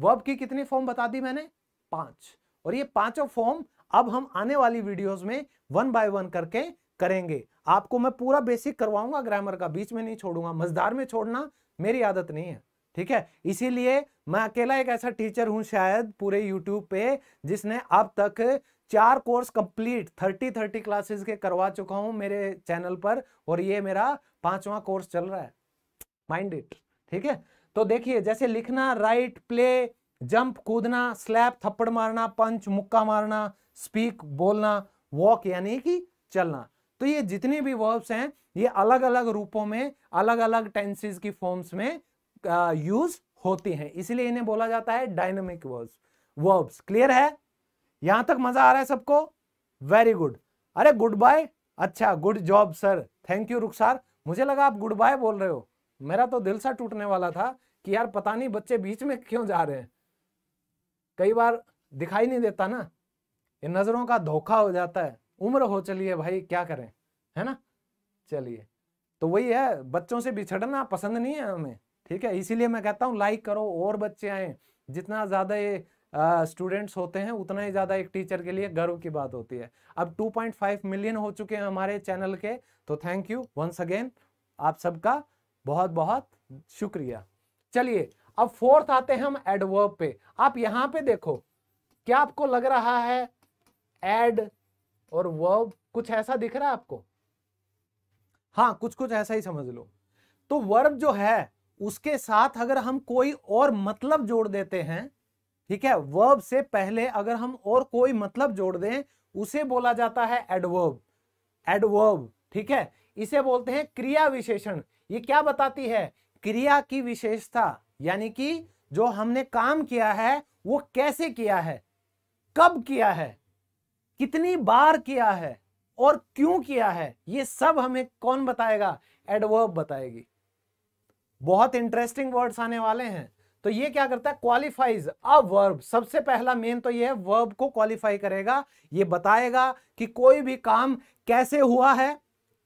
verb की कितनी फॉर्म बता दी मैंने पांच और ये पांचों फॉर्म अब हम आने वाली वीडियोस में वन बाय वन करके करेंगे आपको मैं पूरा बेसिक करवाऊंगा ग्रामर का बीच में नहीं छोड़ूंगा मजदार में छोड़ना मेरी आदत नहीं है ठीक है इसीलिए मैं अकेला एक ऐसा टीचर हूं शायद पूरे यूट्यूब पे जिसने अब तक चार course complete thirty thirty classes के करवा चुका हूं मेरे चैनल पर और ये मेरा पांचवा कोर्स चल रहा है माइंड इट ठीक है तो देखिए जैसे लिखना राइट प्ले जंप कूदना स्लैप थप्पड़ मारना पंच मुक्का मारना स्पीक बोलना वॉक यानी कि चलना तो ये जितने भी वर्ब्स हैं ये अलग अलग रूपों में अलग अलग टेंसेज की फॉर्म्स में यूज होती हैं इसलिए इन्हें बोला जाता है डायनेमिक वर्ब्स वर्ब्स क्लियर है यहां तक मजा आ रहा है सबको वेरी गुड अरे गुड बाय अच्छा good job sir thank you Rukhsar मुझे लगा आप गुड बाय बोल रहे हो मेरा तो दिल सा टूटने वाला था कि यार पता नहीं बच्चे बीच में क्यों जा रहे हैं कई बार दिखाई नहीं देता ना ये नजरों का धोखा हो जाता है उम्र हो चली है भाई क्या करें है ना चलिए तो वही है बच्चों से बिछड़ना पसंद नहीं है हमें ठीक है इसीलिए मैं कहता हूँ लाइक करो और बच्चे आए जितना ज्यादा ये स्टूडेंट्स होते हैं उतना ही ज़्यादा एक टीचर के लिए गर्व की बात होती है अब 2.5 मिलियन हो चुके हैं हमारे चैनल के तो थैंक यू वंस अगेन आप सबका बहुत बहुत शुक्रिया चलिए अब फोर्थ आते हैं हम एडवर्ब पे आप यहाँ पे देखो क्या आपको लग रहा है एड और वर्ब कुछ ऐसा दिख रहा है आपको हाँ कुछ कुछ ऐसा ही समझ लो तो वर्ब जो है उसके साथ अगर हम कोई और मतलब जोड़ देते हैं ठीक है वर्ब से पहले अगर हम और कोई मतलब जोड़ दें उसे बोला जाता है एडवर्ब एडवर्ब ठीक है इसे बोलते हैं क्रिया विशेषण ये क्या बताती है क्रिया की विशेषता यानी कि जो हमने काम किया है वो कैसे किया है कब किया है कितनी बार किया है और क्यों किया है ये सब हमें कौन बताएगा एडवर्ब बताएगी बहुत इंटरेस्टिंग वर्ड्स आने वाले हैं तो ये क्या करता है क्वालिफाइज अ वर्ब सबसे पहला मेन तो ये है वर्ब को क्वालिफाई करेगा ये बताएगा कि कोई भी काम कैसे हुआ है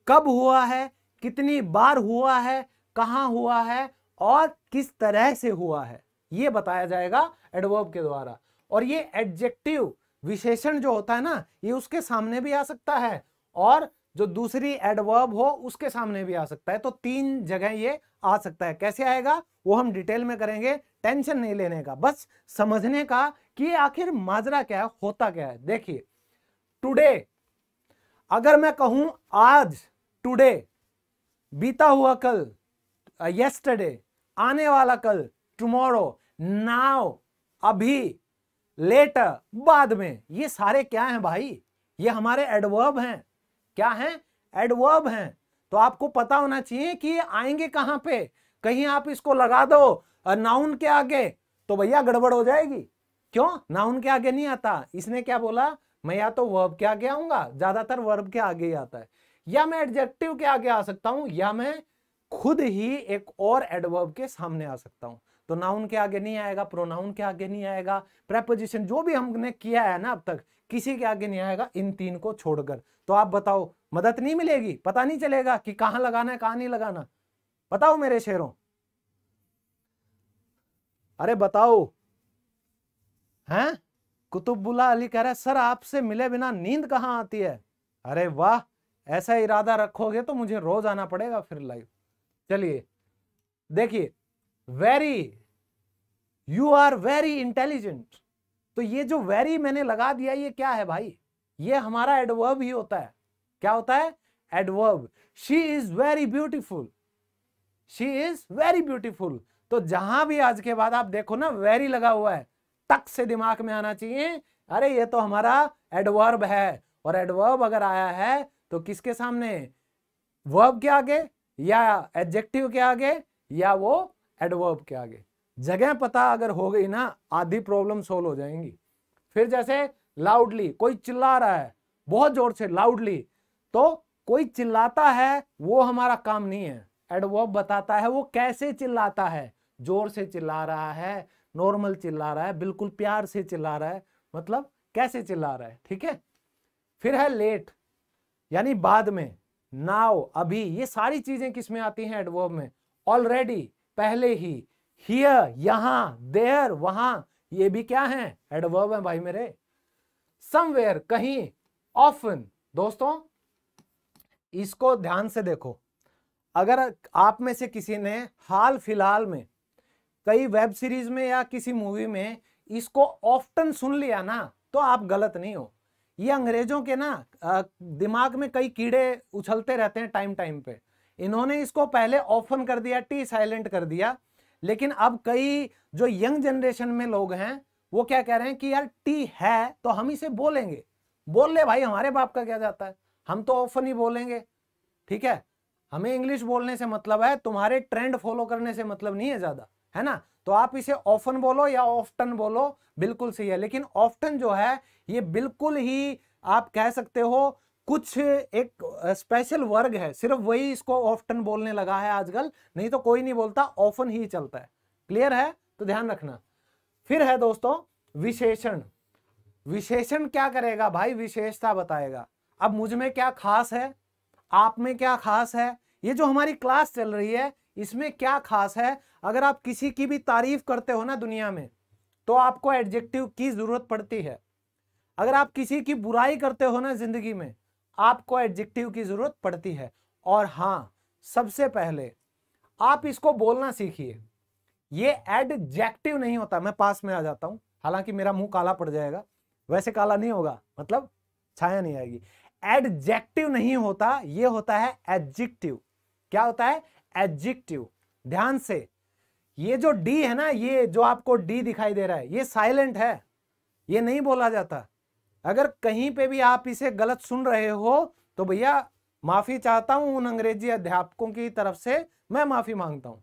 कब हुआ है कितनी बार हुआ है कहाँ हुआ है और किस तरह से हुआ है ये बताया जाएगा एडवर्ब के द्वारा और ये एडजेक्टिव विशेषण जो होता है ना ये उसके सामने भी आ सकता है और जो दूसरी एडवर्ब हो उसके सामने भी आ सकता है तो तीन जगह ये आ सकता है कैसे आएगा वो हम डिटेल में करेंगे टेंशन नहीं लेने का बस समझने का कि आखिर माजरा क्या है होता क्या है देखिए टुडे अगर मैं कहूं आज टुडे बीता हुआ कल यस्टरडे आने वाला कल टुमोरो नाव अभी लेटर बाद में ये सारे क्या हैं भाई ये हमारे एडवर्ब हैं क्या हैं एडवर्ब हैं तो आपको पता होना चाहिए कि आएंगे कहां पे कहीं आप इसको लगा दो नाउन के आगे तो भैया गड़बड़ हो जाएगी क्यों नाउन के आगे नहीं आता इसने क्या बोला मैं या तो वर्ब के आगे आऊंगा ज्यादातर वर्ब के आगे ही आता है या मैं एडजेक्टिव के आगे आ सकता हूं या मैं खुद ही एक और एडवर्ब के सामने आ सकता हूं तो नाउन के आगे नहीं आएगा प्रोनाउन के आगे नहीं आएगा प्रेपोजिशन जो भी हमने किया है ना अब तक किसी के आगे नहीं आएगा इन तीन को छोड़कर तो आप बताओ मदद नहीं मिलेगी पता नहीं चलेगा कि कहां लगाना है कहां नहीं लगाना बताओ मेरे शेरों अरे बताओ हैं कुतुबुल्ला अली कह रहा है सर आपसे मिले बिना नींद कहां आती है अरे वाह ऐसा इरादा रखोगे तो मुझे रोज आना पड़ेगा फिर लाइव चलिए देखिए very you are very intelligent तो ये जो वेरी मैंने लगा दिया ये क्या है भाई ये हमारा एडवर्ब ही होता है क्या होता है adverb she is very beautiful she is very beautiful तो जहां भी आज के बाद आप देखो ना वेरी लगा हुआ है तक से दिमाग में आना चाहिए अरे ये तो हमारा एडवर्ब है और एडवर्ब अगर आया है तो किसके सामने वर्ब के आगे या एडजेक्टिव के आगे या वो एडवर्ब के आगे जगह पता अगर हो गई ना आधी प्रॉब्लम सोल्व हो जाएंगी फिर जैसे लाउडली कोई चिल्ला रहा है बहुत जोर से लाउडली तो कोई चिल्लाता है वो हमारा काम नहीं है एडवर्ब बताता है वो कैसे चिल्लाता है जोर से चिल्ला रहा है नॉर्मल चिल्ला रहा है बिल्कुल प्यार से चिल्ला रहा है मतलब कैसे चिल्ला रहा है ठीक है फिर है लेट यानी बाद में नाव अभी ये सारी चीजें किसमें आती हैं एडवर्ब में ऑलरेडी पहले ही हियर यहां देयर वहां ये भी क्या है एडवर्ब है भाई मेरे समवेयर कहीं ऑफन दोस्तों इसको ध्यान से देखो अगर आप में से किसी ने हाल फिलहाल में कई वेब सीरीज में या किसी मूवी में इसको ऑफ्टन सुन लिया ना तो आप गलत नहीं हो ये अंग्रेजों के ना दिमाग में कई कीड़े उछलते रहते हैं टाइम टाइम पे इन्होंने इसको पहले ऑफन कर दिया टी साइलेंट कर दिया लेकिन अब कई जो यंग जनरेशन में लोग हैं वो क्या कह रहे हैं कि यार टी है तो हम इसे बोलेंगे बोल ले भाई हमारे बाप का क्या जाता है हम तो ऑफन ही बोलेंगे ठीक है हमें इंग्लिश बोलने से मतलब है तुम्हारे ट्रेंड फॉलो करने से मतलब नहीं है ज्यादा है ना तो आप इसे ऑफन बोलो या ऑफ्टन बोलो बिल्कुल सही है लेकिन ऑफ्टन जो है ये बिल्कुल ही आप कह सकते हो कुछ एक स्पेशल वर्ग है सिर्फ वही इसको ऑफ्टन बोलने लगा है आजकल नहीं तो कोई नहीं बोलता ऑफन ही चलता है क्लियर है तो ध्यान रखना फिर है दोस्तों विशेषण विशेषण क्या करेगा भाई विशेषता बताएगा अब मुझ में क्या खास है आप में क्या खास है ये जो हमारी क्लास चल रही है इसमें क्या खास है अगर आप किसी की भी तारीफ करते हो ना दुनिया में तो आपको एडजेक्टिव की जरूरत पड़ती है अगर आप किसी की बुराई करते हो ना जिंदगी में आपको एडजेक्टिव की जरूरत पड़ती है और हाँ सबसे पहले आप इसको बोलना सीखिए ये एडजेक्टिव नहीं होता मैं पास में आ जाता हूं हालांकि मेरा मुंह काला पड़ जाएगा वैसे काला नहीं होगा मतलब छाया नहीं आएगी एडजेक्टिव नहीं होता ये होता है एडजेक्टिव क्या होता है एडजेक्टिव ध्यान से ये जो डी है ना ये जो आपको डी दिखाई दे रहा है ये साइलेंट है ये नहीं बोला जाता अगर कहीं पे भी आप इसे गलत सुन रहे हो तो भैया माफी चाहता हूं उन अंग्रेजी अध्यापकों की तरफ से मैं माफी मांगता हूं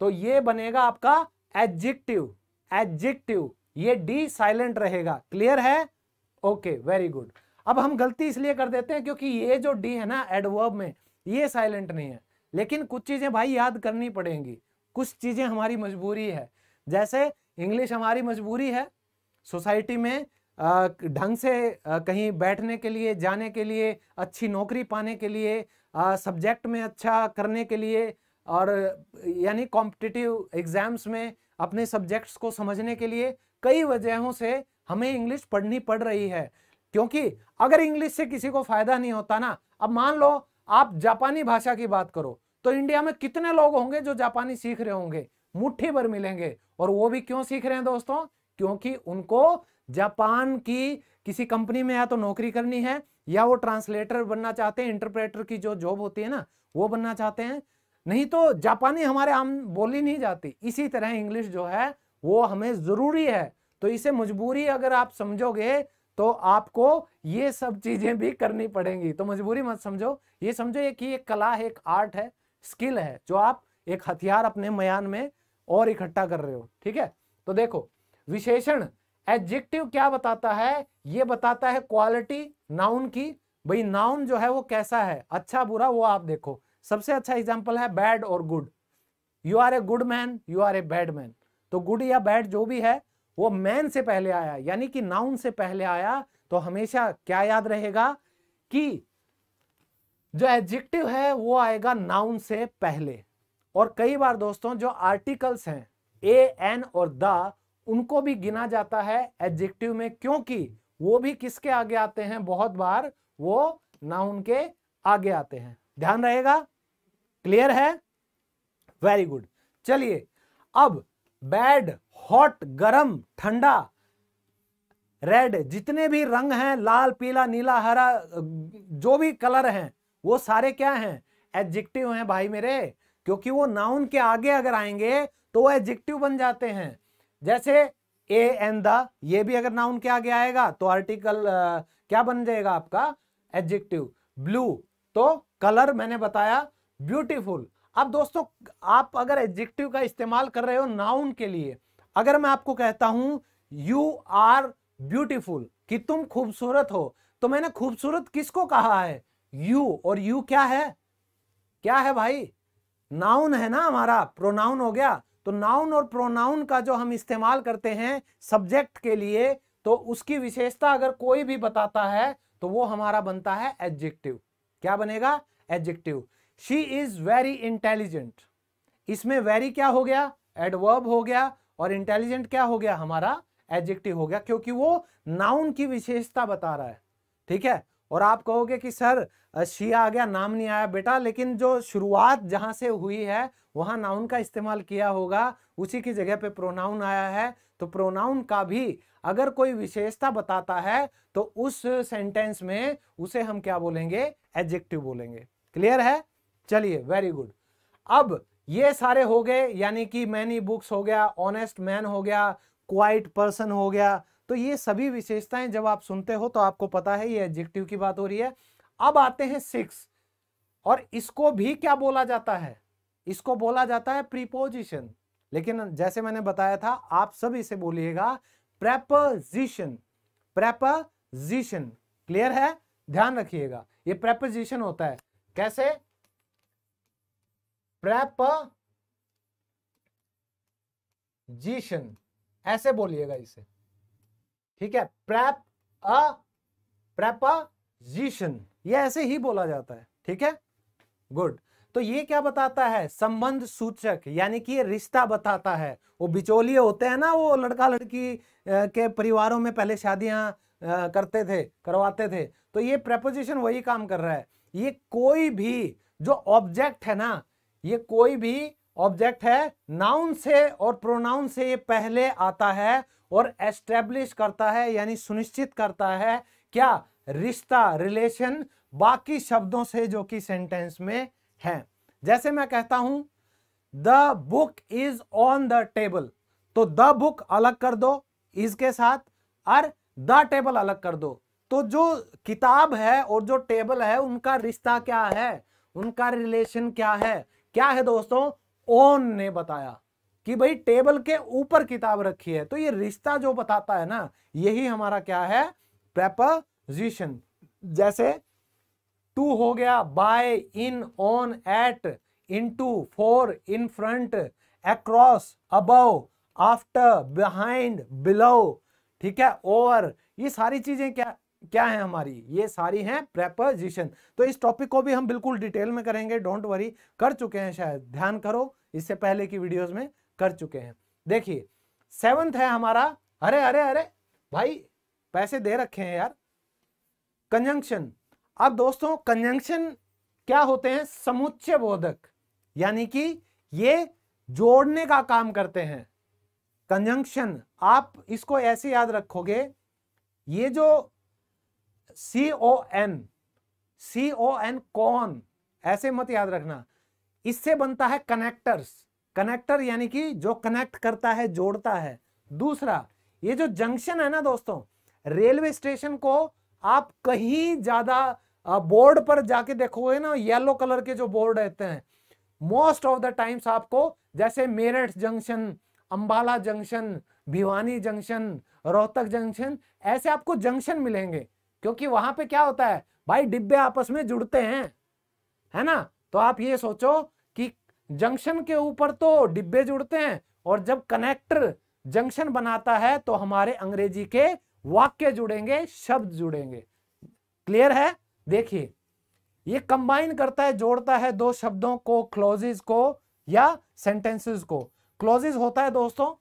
तो ये बनेगा आपका एडजेक्टिव एडजेक्टिव ये डी साइलेंट रहेगा क्लियर है ओके वेरी गुड अब हम गलती इसलिए कर देते हैं क्योंकि ये जो डी है ना एडवर्ब में ये साइलेंट नहीं है लेकिन कुछ चीज़ें भाई याद करनी पड़ेंगी कुछ चीज़ें हमारी मजबूरी है जैसे इंग्लिश हमारी मजबूरी है सोसाइटी में ढंग से कहीं बैठने के लिए जाने के लिए अच्छी नौकरी पाने के लिए सब्जेक्ट में अच्छा करने के लिए और यानी कॉम्पिटिटिव एग्ज़ाम्स में अपने सब्जेक्ट्स को समझने के लिए कई वजहों से हमें इंग्लिश पढ़नी पड़ रही है क्योंकि अगर इंग्लिश से किसी को फायदा नहीं होता ना अब मान लो आप जापानी भाषा की बात करो तो इंडिया में कितने लोग होंगे जो जापानी सीख रहे होंगे मुट्ठी भर मिलेंगे और वो भी क्यों सीख रहे हैं दोस्तों क्योंकि उनको जापान की किसी कंपनी में या तो नौकरी करनी है या वो ट्रांसलेटर बनना चाहते हैं इंटरप्रेटर की जो जॉब होती है ना वो बनना चाहते हैं नहीं तो जापानी हमारे आम बोली नहीं जाती इसी तरह इंग्लिश जो है वो हमें ज़रूरी है तो इसे मजबूरी अगर आप समझोगे तो आपको ये सब चीजें भी करनी पड़ेंगी तो मजबूरी मत समझो ये समझो ये कि एक कला है एक आर्ट है स्किल है जो आप एक हथियार अपने मयान में और इकट्ठा कर रहे हो ठीक है तो देखो विशेषण एडजेक्टिव क्या बताता है ये बताता है क्वालिटी नाउन की भाई नाउन जो है वो कैसा है अच्छा बुरा वो आप देखो सबसे अच्छा एग्जाम्पल है बैड और good you are a good man you are a bad man तो गुड या बैड जो भी है वो मैन से पहले आया यानी कि नाउन से पहले आया तो हमेशा क्या याद रहेगा कि जो एडजेक्टिव है वो आएगा नाउन से पहले और कई बार दोस्तों जो आर्टिकल्स हैं ए एन और द उनको भी गिना जाता है एडजेक्टिव में क्योंकि वो भी किसके आगे आते हैं बहुत बार वो नाउन के आगे आते हैं ध्यान रहेगा क्लियर है वेरी गुड चलिए अब बैड हॉट गरम ठंडा रेड जितने भी रंग हैं लाल पीला नीला हरा जो भी कलर हैं वो सारे क्या हैं एडजेक्टिव हैं भाई मेरे क्योंकि वो नाउन के आगे अगर आएंगे तो वो एडजेक्टिव बन जाते हैं जैसे ए एन द ये भी अगर नाउन के आगे आएगा तो आर्टिकल आ, क्या बन जाएगा आपका एडजेक्टिव ब्लू तो कलर मैंने बताया ब्यूटीफुल अब दोस्तों आप अगर एडजेक्टिव का इस्तेमाल कर रहे हो नाउन के लिए अगर मैं आपको कहता हूं यू आर ब्यूटिफुल कि तुम खूबसूरत हो तो मैंने खूबसूरत किसको कहा है यू और यू क्या है क्या है भाई नाउन है ना हमारा प्रोनाउन हो गया तो नाउन और प्रोनाउन का जो हम इस्तेमाल करते हैं सब्जेक्ट के लिए तो उसकी विशेषता अगर कोई भी बताता है तो वो हमारा बनता है एडजेक्टिव क्या बनेगा adjective she is very intelligent इसमें वेरी क्या हो गया एडवर्ब हो गया और इंटेलिजेंट क्या हो गया हमारा एडजेक्टिव हो गया क्योंकि वो नाउन की विशेषता बता रहा है ठीक है और आप कहोगे कि सर शी आ गया नाम नहीं आया बेटा लेकिन जो शुरुआत जहां से हुई है वहां नाउन का इस्तेमाल किया होगा उसी की जगह पे प्रोनाउन आया है तो प्रोनाउन का भी अगर कोई विशेषता बताता है तो उस सेंटेंस में उसे हम क्या बोलेंगे एडजेक्टिव बोलेंगे क्लियर है चलिए वेरी गुड अब ये सारे हो गए यानी कि मैनी बुक्स हो गया ऑनेस्ट मैन हो गया क्वाइट पर्सन हो गया तो ये सभी विशेषताएं जब आप सुनते हो तो आपको पता है ये एडजेक्टिव की बात हो रही है अब आते हैं सिक्स और इसको भी क्या बोला जाता है इसको बोला जाता है प्रीपोजिशन लेकिन जैसे मैंने बताया था आप सब इसे बोलिएगा प्रेपोजिशन प्रेपोजिशन क्लियर है ध्यान रखिएगा ये प्रेपोजिशन होता है कैसे प्रेपजीशन ऐसे बोलिएगा इसे ठीक है प्रेप अ प्रेपजीशन ये ऐसे ही बोला जाता है ठीक है गुड तो ये क्या बताता है संबंध सूचक यानी कि ये रिश्ता बताता है वो बिचौलिए होते हैं ना वो लड़का लड़की के परिवारों में पहले शादियां करते थे करवाते थे तो ये प्रेपोजिशन वही काम कर रहा है ये कोई भी जो ऑब्जेक्ट है ना ये कोई भी ऑब्जेक्ट है नाउन से और प्रोनाउन से ये पहले आता है और एस्टेब्लिश करता है यानी सुनिश्चित करता है क्या रिश्ता रिलेशन बाकी शब्दों से जो कि सेंटेंस में है जैसे मैं कहता हूं the book is on the table तो द बुक अलग कर दो इसके साथ और द टेबल अलग कर दो तो जो किताब है और जो टेबल है उनका रिश्ता क्या है उनका रिलेशन क्या है क्या है दोस्तों ओन ने बताया कि भाई टेबल के ऊपर किताब रखी है तो ये रिश्ता जो बताता है ना यही हमारा क्या है प्रेपोजिशन जैसे टू हो गया by in on at into for in front across अब आफ्टर बिहाइंड बिलो ठीक है ओवर ये सारी चीजें क्या क्या है हमारी ये सारी हैं प्रेपोजिशन तो इस टॉपिक को भी हम बिल्कुल डिटेल में करेंगे डोंट वरी कर चुके हैं शायद ध्यान करो इससे पहले की वीडियोस में कर चुके हैं देखिए सेवंथ है हमारा अरे अरे अरे भाई पैसे दे रखे हैं यार कंजंक्शन अब दोस्तों कंजंक्शन क्या होते हैं समुच्चय बोधक यानी कि ये जोड़ने का काम करते हैं कंजंक्शन आप इसको ऐसे याद रखोगे ये जो सी O N C O N कौन ऐसे मत याद रखना इससे बनता है कनेक्टर्स कनेक्टर यानी कि जो कनेक्ट करता है जोड़ता है दूसरा ये जो जंक्शन है ना दोस्तों रेलवे स्टेशन को आप कहीं ज्यादा बोर्ड पर जाके देखोगे ना येलो कलर के जो बोर्ड रहते हैं मोस्ट ऑफ द टाइम्स आपको जैसे Meerut junction Ambala junction Bhiwani junction Rohtak junction ऐसे आपको जंक्शन मिलेंगे क्योंकि वहां पे क्या होता है भाई डिब्बे आपस में जुड़ते हैं है ना तो आप ये सोचो कि जंक्शन के ऊपर तो डिब्बे जुड़ते हैं और जब कनेक्टर जंक्शन बनाता है तो हमारे अंग्रेजी के वाक्य जुड़ेंगे शब्द जुड़ेंगे क्लियर है देखिए ये कंबाइन करता है जोड़ता है दो शब्दों को क्लोजेज को या सेंटेंसेस को क्लोजेज होता है दोस्तों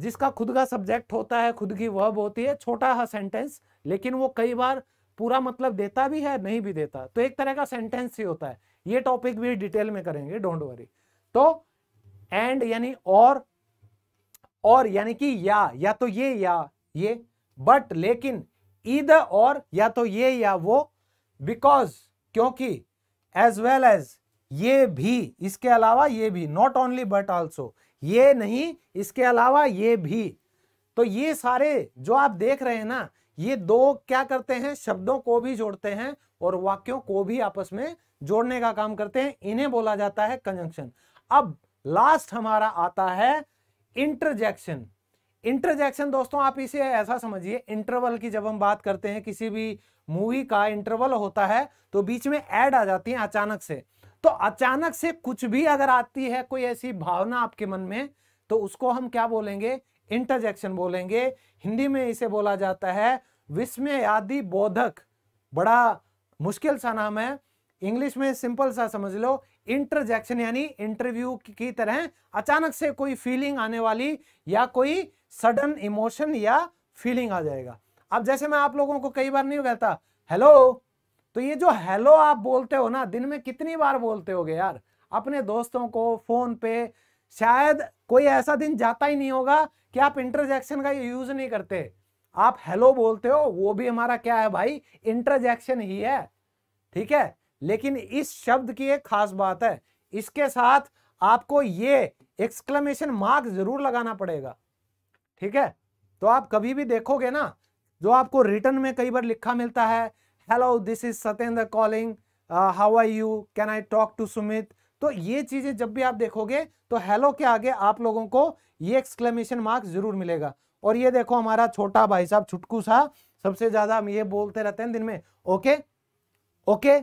जिसका खुद का सब्जेक्ट होता है खुद की वर्ब होती है छोटा सा सेंटेंस लेकिन वो कई बार पूरा मतलब देता भी है नहीं भी देता तो एक तरह का सेंटेंस ही होता है ये टॉपिक भी डिटेल में करेंगे डोंट वरी तो एंड यानी और और यानी कि या या तो ये या ये बट लेकिन ईद और या तो ये या वो बिकॉज क्योंकि एज वेल एज ये भी इसके अलावा ये भी नॉट ओनली बट ऑल्सो ये नहीं इसके अलावा ये भी तो ये सारे जो आप देख रहे हैं ना ये दो क्या करते हैं शब्दों को भी जोड़ते हैं और वाक्यों को भी आपस में जोड़ने का काम करते हैं इन्हें बोला जाता है कंजंक्शन अब लास्ट हमारा आता है इंटरजेक्शन इंटरजेक्शन दोस्तों आप इसे ऐसा समझिए इंटरवल की जब हम बात करते हैं किसी भी मूवी का इंटरवल होता है तो बीच में ऐड आ जाती है अचानक से तो अचानक से कुछ भी अगर आती है कोई ऐसी भावना आपके मन में तो उसको हम क्या बोलेंगे इंटरजेक्शन बोलेंगे हिंदी में इसे बोला जाता है विस्मय आदि बोधक बड़ा मुश्किल सा नाम है इंग्लिश में सिंपल सा समझ लो इंटरजेक्शन यानी इंटरव्यू की तरह अचानक से कोई फीलिंग आने वाली या कोई सडन इमोशन या फीलिंग आ जाएगा अब जैसे मैं आप लोगों को कई बार नहीं कहता हेलो तो ये जो हेलो आप बोलते हो ना दिन में कितनी बार बोलते हो यार अपने दोस्तों को फोन पे शायद कोई ऐसा दिन जाता ही नहीं होगा कि आप इंटरजेक्शन का यूज नहीं करते आप हेलो बोलते हो वो भी हमारा क्या है भाई इंटरजेक्शन ही है ठीक है लेकिन इस शब्द की एक खास बात है इसके साथ आपको ये एक्सक्लेमेशन मार्क जरूर लगाना पड़ेगा ठीक है तो आप कभी भी देखोगे ना जो आपको रिटर्न में कई बार लिखा मिलता है hello this is Satendra calling how are you can I talk to Sumit तो ये चीजें जब भी आप देखोगे तो हेलो के आगे आप लोगों को ये एक्सक्लेमेशन मार्क्स जरूर मिलेगा और ये देखो हमारा छोटा भाई साहब छुटकू सा सबसे ज्यादा हम ये बोलते रहते हैं दिन में ओके ओके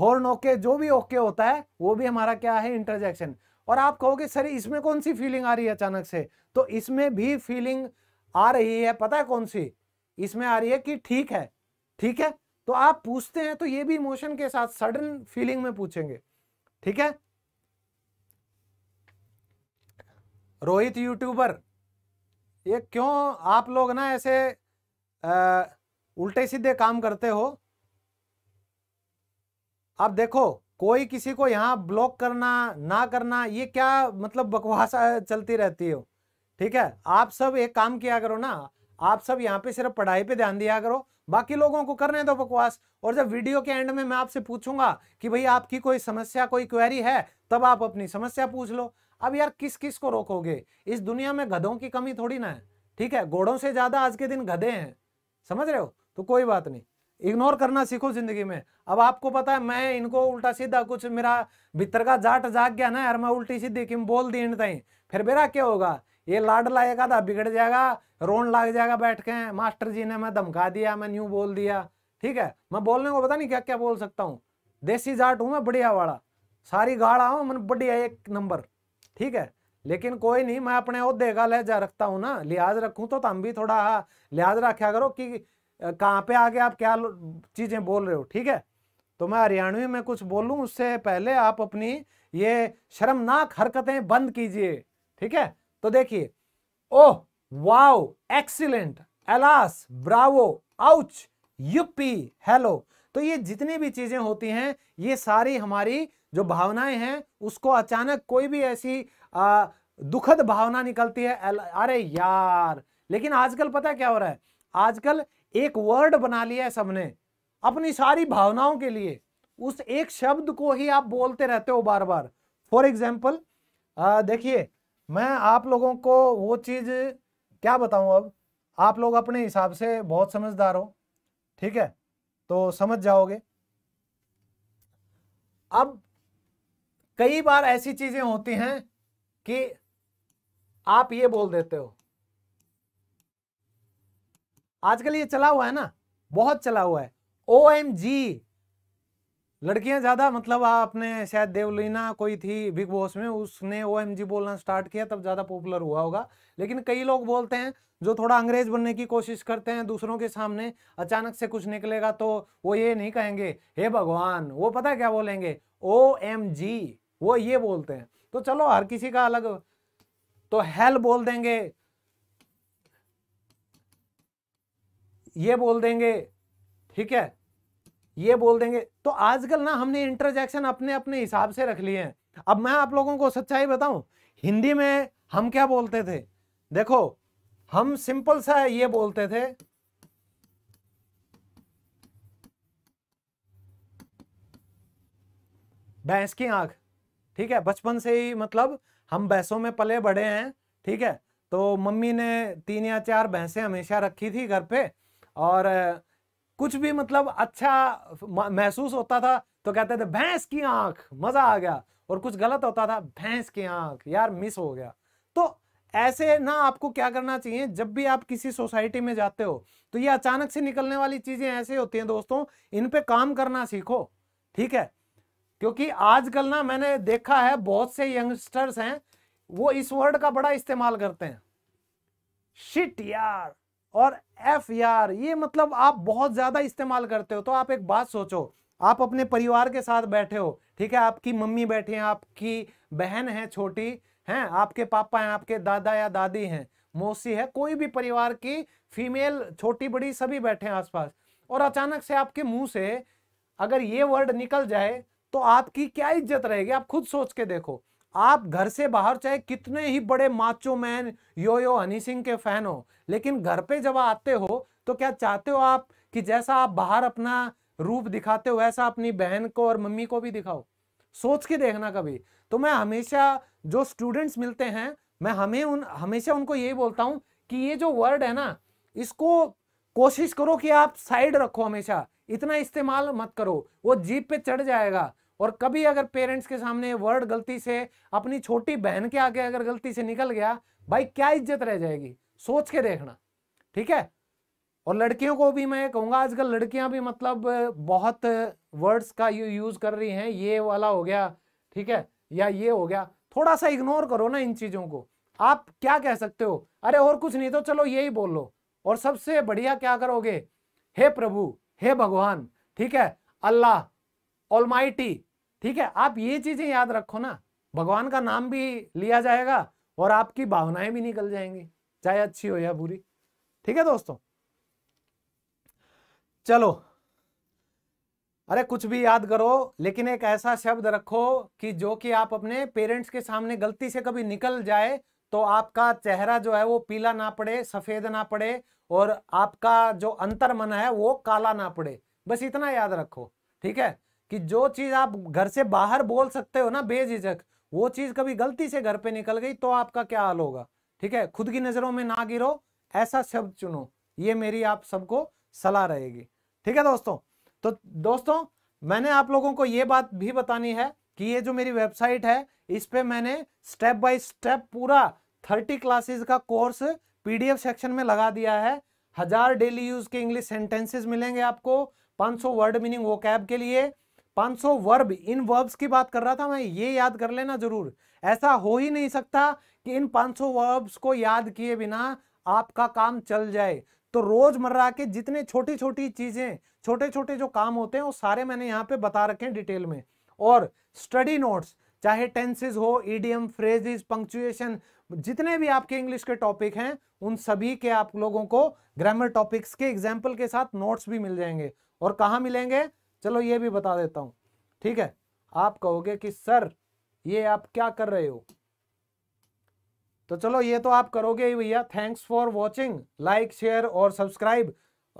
हॉर्न ओके जो भी ओके होता है वो भी हमारा क्या है इंटरजेक्शन और आप कहोगे सर इसमें कौन सी फीलिंग आ रही है अचानक से तो इसमें भी फीलिंग आ रही है पता है कौन सी इसमें आ रही है कि ठीक है ठीक है तो आप पूछते हैं तो ये भी इमोशन के साथ सडन फीलिंग में पूछेंगे ठीक है रोहित यूट्यूबर ये क्यों आप लोग ना ऐसे आ, उल्टे सीधे काम करते हो आप देखो कोई किसी को यहाँ ब्लॉक करना ना करना ये क्या मतलब बकवास चलती रहती हो ठीक है आप सब एक काम किया करो ना आप सब यहाँ पे सिर्फ पढ़ाई पे ध्यान दिया करो बाकी लोगों को करने दो बकवास और जब वीडियो के एंड में मैं आपसे पूछूंगा कि भाई आपकी कोई समस्या कोई क्वेरी है तब आप अपनी समस्या पूछ लो अब यार किस किस को रोकोगे इस दुनिया में गधों की कमी थोड़ी ना है ठीक है घोड़ों से ज्यादा आज के दिन गधे हैं समझ रहे हो तो कोई बात नहीं इग्नोर करना सीखो जिंदगी में अब आपको पता है मैं इनको उल्टा सीधा कुछ मेरा भीतर का जाट जाग गया ना यार मैं उल्टी सीधी कि बोल दी तीन फिर मेरा क्या होगा ये लाड लाएगा था तो बिगड़ जाएगा रोन लाग जाएगा बैठ के मास्टर जी ने मैं धमका दिया मैं न्यू बोल दिया ठीक है मैं बोलने को पता नहीं क्या क्या बोल सकता हूँ देसी जाट हूँ मैं बढ़िया वाला सारी गाड़ा हूँ मैंने बढ़िया एक नंबर ठीक है लेकिन कोई नहीं मैं अपने ओहदे का लहजा रखता हूँ ना लिहाज रखूँ तो तुम भी थोड़ा हाँ, लिहाज रखा करो कि कहाँ पे आगे आप क्या चीज़ें बोल रहे हो ठीक है तो मैं हरियाणवी में कुछ बोलूँ उससे पहले आप अपनी ये शर्मनाक हरकतें बंद कीजिए ठीक है तो देखिए oh wow excellent alas bravo ouch yippee hello तो ये जितनी भी चीज़ें होती हैं ये सारी हमारी जो भावनाएं हैं उसको अचानक कोई भी ऐसी आ, दुखद भावना निकलती है अरे यार लेकिन आजकल पता क्या हो रहा है आजकल एक वर्ड बना लिया है सबने अपनी सारी भावनाओं के लिए उस एक शब्द को ही आप बोलते रहते हो बार बार फॉर एग्जाम्पल देखिए मैं आप लोगों को वो चीज़ क्या बताऊं अब आप लोग अपने हिसाब से बहुत समझदार हो ठीक है तो समझ जाओगे अब कई बार ऐसी चीजें होती हैं कि आप ये बोल देते हो आजकल ये चला हुआ है ना बहुत चला हुआ है ओ एम जी लड़कियां ज्यादा मतलब आपने शायद देवलीना कोई थी बिग बॉस में उसने ओ एम जी बोलना स्टार्ट किया तब ज्यादा पॉपुलर हुआ होगा लेकिन कई लोग बोलते हैं जो थोड़ा अंग्रेज बनने की कोशिश करते हैं दूसरों के सामने अचानक से कुछ निकलेगा तो वो ये नहीं कहेंगे हे भगवान वो पता क्या बोलेंगे ओ एम जी वो ये बोलते हैं तो चलो हर किसी का अलग तो हेल बोल देंगे ये बोल देंगे ठीक है ये बोल देंगे तो आजकल ना हमने इंटरजेक्शन अपने अपने हिसाब से रख लिए हैं अब मैं आप लोगों को सच्चाई बताऊं हिंदी में हम क्या बोलते थे देखो हम सिंपल सा ये बोलते थे भैंस की आंख ठीक है बचपन से ही मतलब हम भैंसों में पले बड़े हैं ठीक है तो मम्मी ने तीन या चार भैंसें हमेशा रखी थी घर पे और कुछ भी मतलब अच्छा महसूस होता था तो कहते थे भैंस की आंख मजा आ गया और कुछ गलत होता था भैंस की आंख यार मिस हो गया तो ऐसे ना आपको क्या करना चाहिए जब भी आप किसी सोसाइटी में जाते हो तो ये अचानक से निकलने वाली चीजें ऐसे होती हैं दोस्तों इन पे काम करना सीखो ठीक है क्योंकि आजकल ना मैंने देखा है बहुत से यंगस्टर्स हैं वो इस वर्ड का बड़ा इस्तेमाल करते हैं शिट यार और एफ यार ये मतलब आप बहुत ज़्यादा इस्तेमाल करते हो तो आप एक बात सोचो आप अपने परिवार के साथ बैठे हो ठीक है आपकी मम्मी बैठी हैं आपकी बहन है छोटी हैं आपके पापा हैं आपके दादा या दादी हैं मौसी है कोई भी परिवार की फीमेल छोटी बड़ी सभी बैठे हैं आसपास और अचानक से आपके मुंह से अगर ये वर्ड निकल जाए तो आपकी क्या इज्जत रहेगी आप खुद सोच के देखो आप घर से बाहर चाहे कितने ही बड़े macho man yo yo Honey Singh के फैन हो लेकिन घर पे जब आते हो तो क्या चाहते हो आप कि जैसा आप बाहर अपना रूप दिखाते हो वैसा अपनी बहन को और मम्मी को भी दिखाओ सोच के देखना कभी तो मैं हमेशा जो स्टूडेंट्स मिलते हैं मैं हमें उन हमेशा उनको यही बोलता हूँ कि ये जो वर्ड है ना इसको कोशिश करो कि आप साइड रखो हमेशा इतना इस्तेमाल मत करो वो जीप पे चढ़ जाएगा और कभी अगर पेरेंट्स के सामने वर्ड गलती से अपनी छोटी बहन के आगे अगर गलती से निकल गया भाई क्या इज्जत रह जाएगी सोच के देखना ठीक है और लड़कियों को भी मैं कहूँगा आजकल लड़कियाँ भी मतलब बहुत वर्ड्स का यू यूज़ कर रही हैं ये वाला हो गया ठीक है या ये हो गया थोड़ा सा इग्नोर करो ना इन चीज़ों को आप क्या कह सकते हो अरे और कुछ नहीं तो चलो यही बोल लो और सबसे बढ़िया क्या करोगे हे प्रभु हे भगवान ठीक है अल्लाह ऑलमाइटी ठीक है आप ये चीजें याद रखो ना भगवान का नाम भी लिया जाएगा और आपकी भावनाएं भी निकल जाएंगी चाहे अच्छी हो या बुरी ठीक है दोस्तों चलो अरे कुछ भी याद करो लेकिन एक ऐसा शब्द रखो कि जो कि आप अपने पेरेंट्स के सामने गलती से कभी निकल जाए तो आपका चेहरा जो है वो पीला ना पड़े सफेद ना पड़े और आपका जो अंतर मन है वो काला ना पड़े बस इतना याद रखो ठीक है कि जो चीज आप घर से बाहर बोल सकते हो ना बेझिझक वो चीज कभी गलती से घर पे निकल गई तो आपका क्या हाल होगा ठीक है खुद की नजरों में ना गिरो ऐसा शब्द चुनो ये मेरी आप सबको सलाह रहेगी ठीक है दोस्तों तो दोस्तों मैंने आप लोगों को ये बात भी बतानी है कि ये जो मेरी वेबसाइट है इस पे मैंने स्टेप बाय स्टेप पूरा थर्टी क्लासेस का कोर्स पीडीएफ सेक्शन में लगा दिया है हजार डेली यूज के इंग्लिश सेंटेंसेस मिलेंगे आपको 500 वर्ड मीनिंग वो कैब के लिए 500 वर्ब इन वर्ब्स की बात कर रहा था मैं ये याद कर लेना जरूर ऐसा हो ही नहीं सकता कि इन 500 वर्ब्स को याद किए बिना आपका काम चल जाए तो रोजमर्रा के जितने छोटी छोटी चीजें छोटे छोटे जो काम होते हैं वो सारे मैंने यहाँ पे बता रखे हैं डिटेल में और स्टडी नोट्स चाहे टेंसेज हो ईडीएम फ्रेजेस पंक्चुएशन जितने भी आपके इंग्लिश के टॉपिक हैं उन सभी के आप लोगों को ग्रामर टॉपिक्स के एग्जाम्पल के साथ नोट्स भी मिल जाएंगे और कहाँ मिलेंगे चलो ये भी बता देता हूँ ठीक है आप कहोगे कि सर ये आप क्या कर रहे हो तो चलो ये तो आप करोगे ही भैया thanks for watching like share और सब्सक्राइब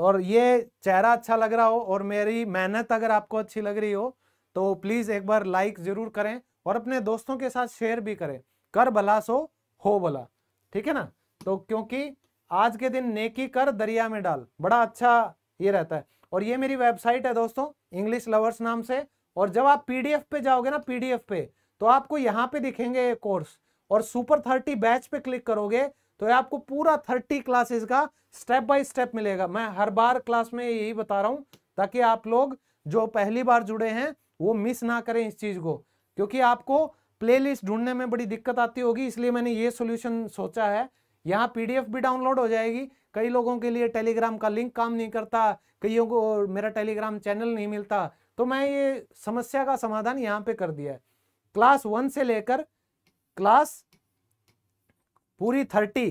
और ये चेहरा अच्छा लग रहा हो और मेरी मेहनत अगर आपको अच्छी लग रही हो तो प्लीज़ एक बार लाइक ज़रूर करें और अपने दोस्तों के साथ शेयर भी करें कर भला सो हो बोला ठीक है ना तो क्योंकि आज के दिन नेकी कर दरिया में डाल बड़ा अच्छा ये रहता है और ये मेरी वेबसाइट है दोस्तों इंग्लिश लवर्स नाम से और जब आप पीडीएफ पे जाओगे ना पीडीएफ पे तो आपको यहाँ पे दिखेंगे ये कोर्स और सुपर थर्टी बैच पे क्लिक करोगे तो ये आपको पूरा थर्टी क्लासेस का स्टेप बाय स्टेप मिलेगा मैं हर बार क्लास में यही बता रहा हूँ ताकि आप लोग जो पहली बार जुड़े हैं वो मिस ना करें इस चीज़ को क्योंकि आपको प्लेलिस्ट ढूंढने में बड़ी दिक्कत आती होगी इसलिए मैंने ये सोल्यूशन सोचा है यहाँ पीडीएफ भी डाउनलोड हो जाएगी कई लोगों के लिए टेलीग्राम का लिंक काम नहीं करता कईयों को मेरा टेलीग्राम चैनल नहीं मिलता तो मैं ये समस्या का समाधान यहाँ पे कर दिया है क्लास वन से लेकर क्लास पूरी थर्टी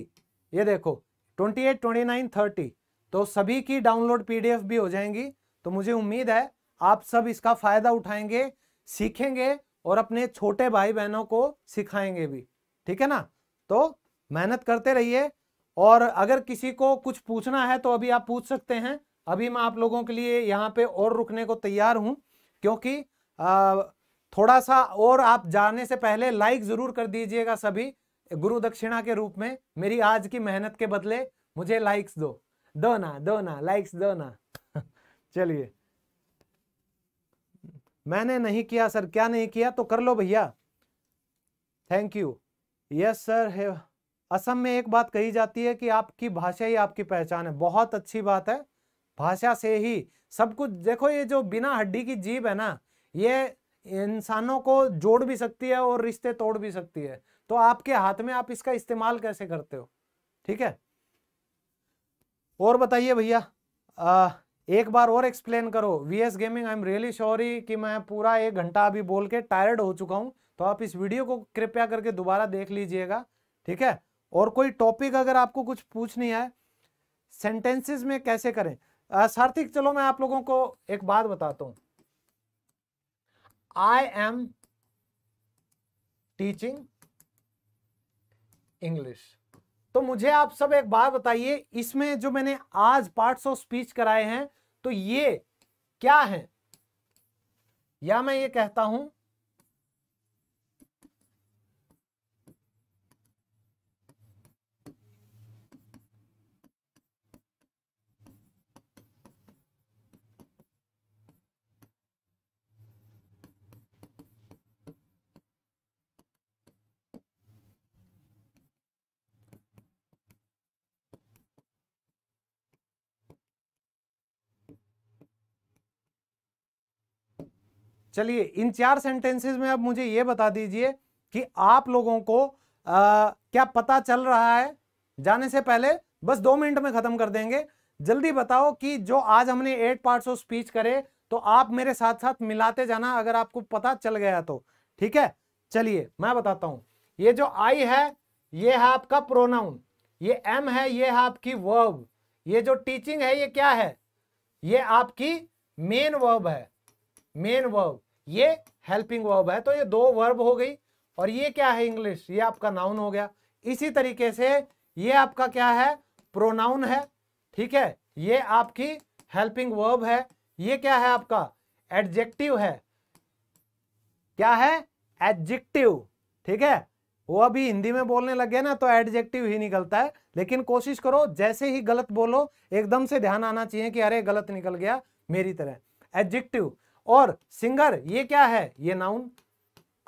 ये देखो twenty eight twenty nine thirty तो सभी की डाउनलोड पीडीएफ भी हो जाएंगी तो मुझे उम्मीद है आप सब इसका फायदा उठाएंगे सीखेंगे और अपने छोटे भाई बहनों को सिखाएंगे भी ठीक है ना तो मेहनत करते रहिए और अगर किसी को कुछ पूछना है तो अभी आप पूछ सकते हैं अभी मैं आप लोगों के लिए यहाँ पे और रुकने को तैयार हूँ क्योंकि आ, थोड़ा सा और आप जाने से पहले लाइक ज़रूर कर दीजिएगा सभी गुरु दक्षिणा के रूप में मेरी आज की मेहनत के बदले मुझे लाइक्स दो दो ना दो ना लाइक्स दो ना चलिए मैंने नहीं किया सर क्या नहीं किया तो कर लो भैया थैंक यू यस सर है असम में एक बात कही जाती है कि आपकी भाषा ही आपकी पहचान है बहुत अच्छी बात है भाषा से ही सब कुछ देखो ये जो बिना हड्डी की जीव है ना ये इंसानों को जोड़ भी सकती है और रिश्ते तोड़ भी सकती है तो आपके हाथ में आप इसका इस्तेमाल कैसे करते हो ठीक है और बताइए भैया एक बार और एक्सप्लेन करो VS gaming I am really sorry कि मैं पूरा एक घंटा अभी बोल के टायर्ड हो चुका हूँ तो आप इस वीडियो को कृपया करके दोबारा देख लीजिएगा ठीक है और कोई टॉपिक अगर आपको कुछ पूछनी है सेंटेंसेस में कैसे करें सार्थिक चलो मैं आप लोगों को एक बात बताता हूं आई एम टीचिंग इंग्लिश तो मुझे आप सब एक बात बताइए इसमें जो मैंने आज पार्ट्स ऑफ स्पीच कराए हैं तो ये क्या है या मैं ये कहता हूं चलिए इन चार सेंटेंसेस में अब मुझे ये बता दीजिए कि आप लोगों को आ, क्या पता चल रहा है जाने से पहले बस दो मिनट में खत्म कर देंगे जल्दी बताओ कि जो आज हमने एट पार्ट्स ऑफ स्पीच करे तो आप मेरे साथ साथ मिलाते जाना अगर आपको पता चल गया तो ठीक है चलिए मैं बताता हूं ये जो आई है ये है आपका प्रोनाउन ये एम है ये है आपकी वर्ब ये जो टीचिंग है ये क्या है ये आपकी मेन वर्ब है मेन वर्ब ये हेल्पिंग वर्ब है तो ये दो वर्ब हो गई और ये क्या है इंग्लिश ये आपका नाउन हो गया इसी तरीके से ये आपका क्या है प्रोनाउन है ठीक है ये आपकी हेल्पिंग वर्ब है ये क्या है आपका एडजेक्टिव है क्या है एडजेक्टिव ठीक है वो अभी हिंदी में बोलने लगे ना तो एडजेक्टिव ही निकलता है लेकिन कोशिश करो जैसे ही गलत बोलो एकदम से ध्यान आना चाहिए कि अरे गलत निकल गया मेरी तरह एडजेक्टिव और सिंगर ये क्या है ये नाउन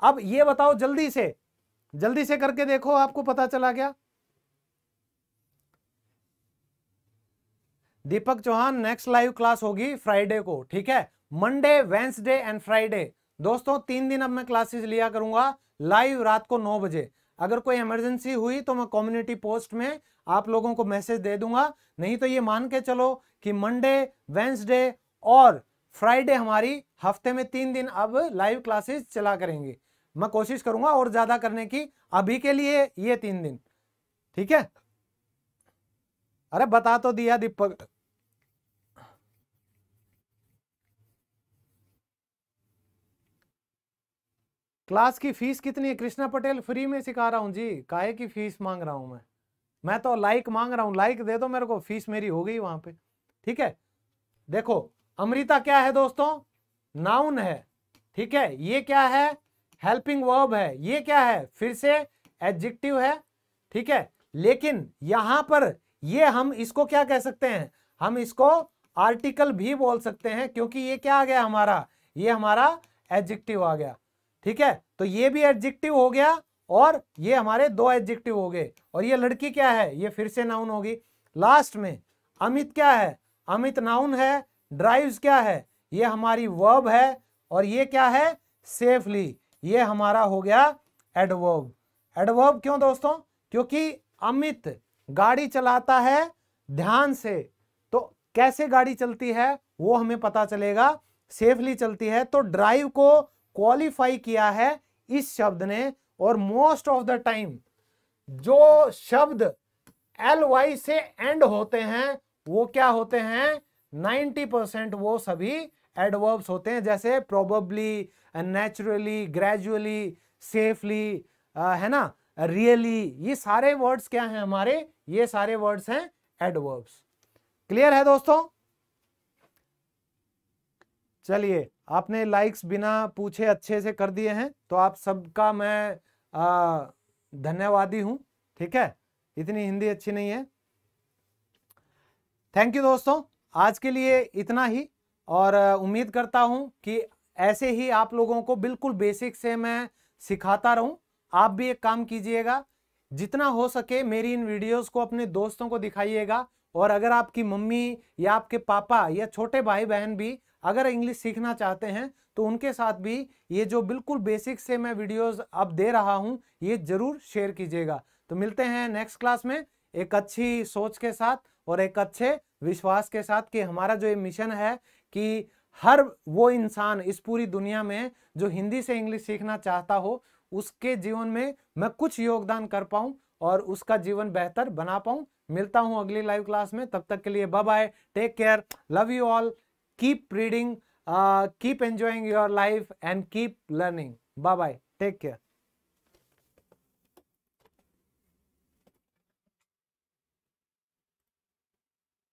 अब ये बताओ जल्दी से जल्दी से करके देखो आपको पता चला गया Deepak Chauhan next live class होगी फ्राइडे को ठीक है मंडे वेंसडे एंड फ्राइडे दोस्तों तीन दिन अब मैं क्लासेस लिया करूंगा लाइव रात को नौ बजे अगर कोई इमरजेंसी हुई तो मैं कम्युनिटी पोस्ट में आप लोगों को मैसेज दे दूंगा नहीं तो ये मान के चलो कि मंडे वेंसडे और फ्राइडे हमारी हफ्ते में तीन दिन अब लाइव क्लासेस चला करेंगे मैं कोशिश करूंगा और ज्यादा करने की अभी के लिए ये तीन दिन ठीक है अरे बता तो दिया दीपक क्लास की फीस कितनी है कृष्णा पटेल फ्री में सिखा रहा हूं जी काहे की फीस मांग रहा हूं मैं मैं तो लाइक मांग रहा हूं लाइक दे दो मेरे को फीस मेरी हो गई वहां पे ठीक है देखो अमृता क्या है दोस्तों नाउन है ठीक है ये क्या है हेल्पिंग वर्ब है ये क्या है फिर से एडजेक्टिव है ठीक है लेकिन यहां पर ये हम इसको क्या कह सकते हैं हम इसको आर्टिकल भी बोल सकते हैं क्योंकि ये क्या आ गया हमारा ये हमारा एडजेक्टिव आ गया ठीक है तो ये भी एडजेक्टिव हो गया और ये हमारे दो एडजेक्टिव हो गए और ये लड़की क्या है ये फिर से नाउन होगी लास्ट में अमित क्या है अमित नाउन है ड्राइव्स क्या है ये हमारी वर्ब है और ये क्या है सेफली ये हमारा हो गया एडवर्ब एडवर्ब क्यों दोस्तों क्योंकि अमित गाड़ी चलाता है ध्यान से तो कैसे गाड़ी चलती है वो हमें पता चलेगा सेफली चलती है तो ड्राइव को क्वालिफाई किया है इस शब्द ने और मोस्ट ऑफ द टाइम जो शब्द एल वाई से एंड होते हैं वो क्या होते हैं 90 परसेंट वो सभी एडवर्ब्स होते हैं जैसे प्रोबली नेचुरली ग्रेजुअली सेफली है ना रियली ये सारे वर्ड्स क्या हैं हमारे ये सारे वर्ड्स हैं एडवर्ब्स क्लियर है दोस्तों चलिए आपने लाइक्स बिना पूछे अच्छे से कर दिए हैं तो आप सबका मैं धन्यवादी हूं ठीक है इतनी हिंदी अच्छी नहीं है थैंक यू दोस्तों आज के लिए इतना ही और उम्मीद करता हूं कि ऐसे ही आप लोगों को बिल्कुल बेसिक से मैं सिखाता रहूं आप भी एक काम कीजिएगा जितना हो सके मेरी इन वीडियोस को अपने दोस्तों को दिखाइएगा और अगर आपकी मम्मी या आपके पापा या छोटे भाई बहन भी अगर इंग्लिश सीखना चाहते हैं तो उनके साथ भी ये जो बिल्कुल बेसिक से मैं वीडियोस अब दे रहा हूँ ये ज़रूर शेयर कीजिएगा तो मिलते हैं नेक्स्ट क्लास में एक अच्छी सोच के साथ और एक अच्छे विश्वास के साथ कि हमारा जो ये मिशन है कि हर वो इंसान इस पूरी दुनिया में जो हिंदी से इंग्लिश सीखना चाहता हो उसके जीवन में मैं कुछ योगदान कर पाऊँ और उसका जीवन बेहतर बना पाऊँ मिलता हूँ अगली लाइव क्लास में तब तक के लिए bye bye take care love you all keep reading keep enjoying your life and keep learning bye bye take care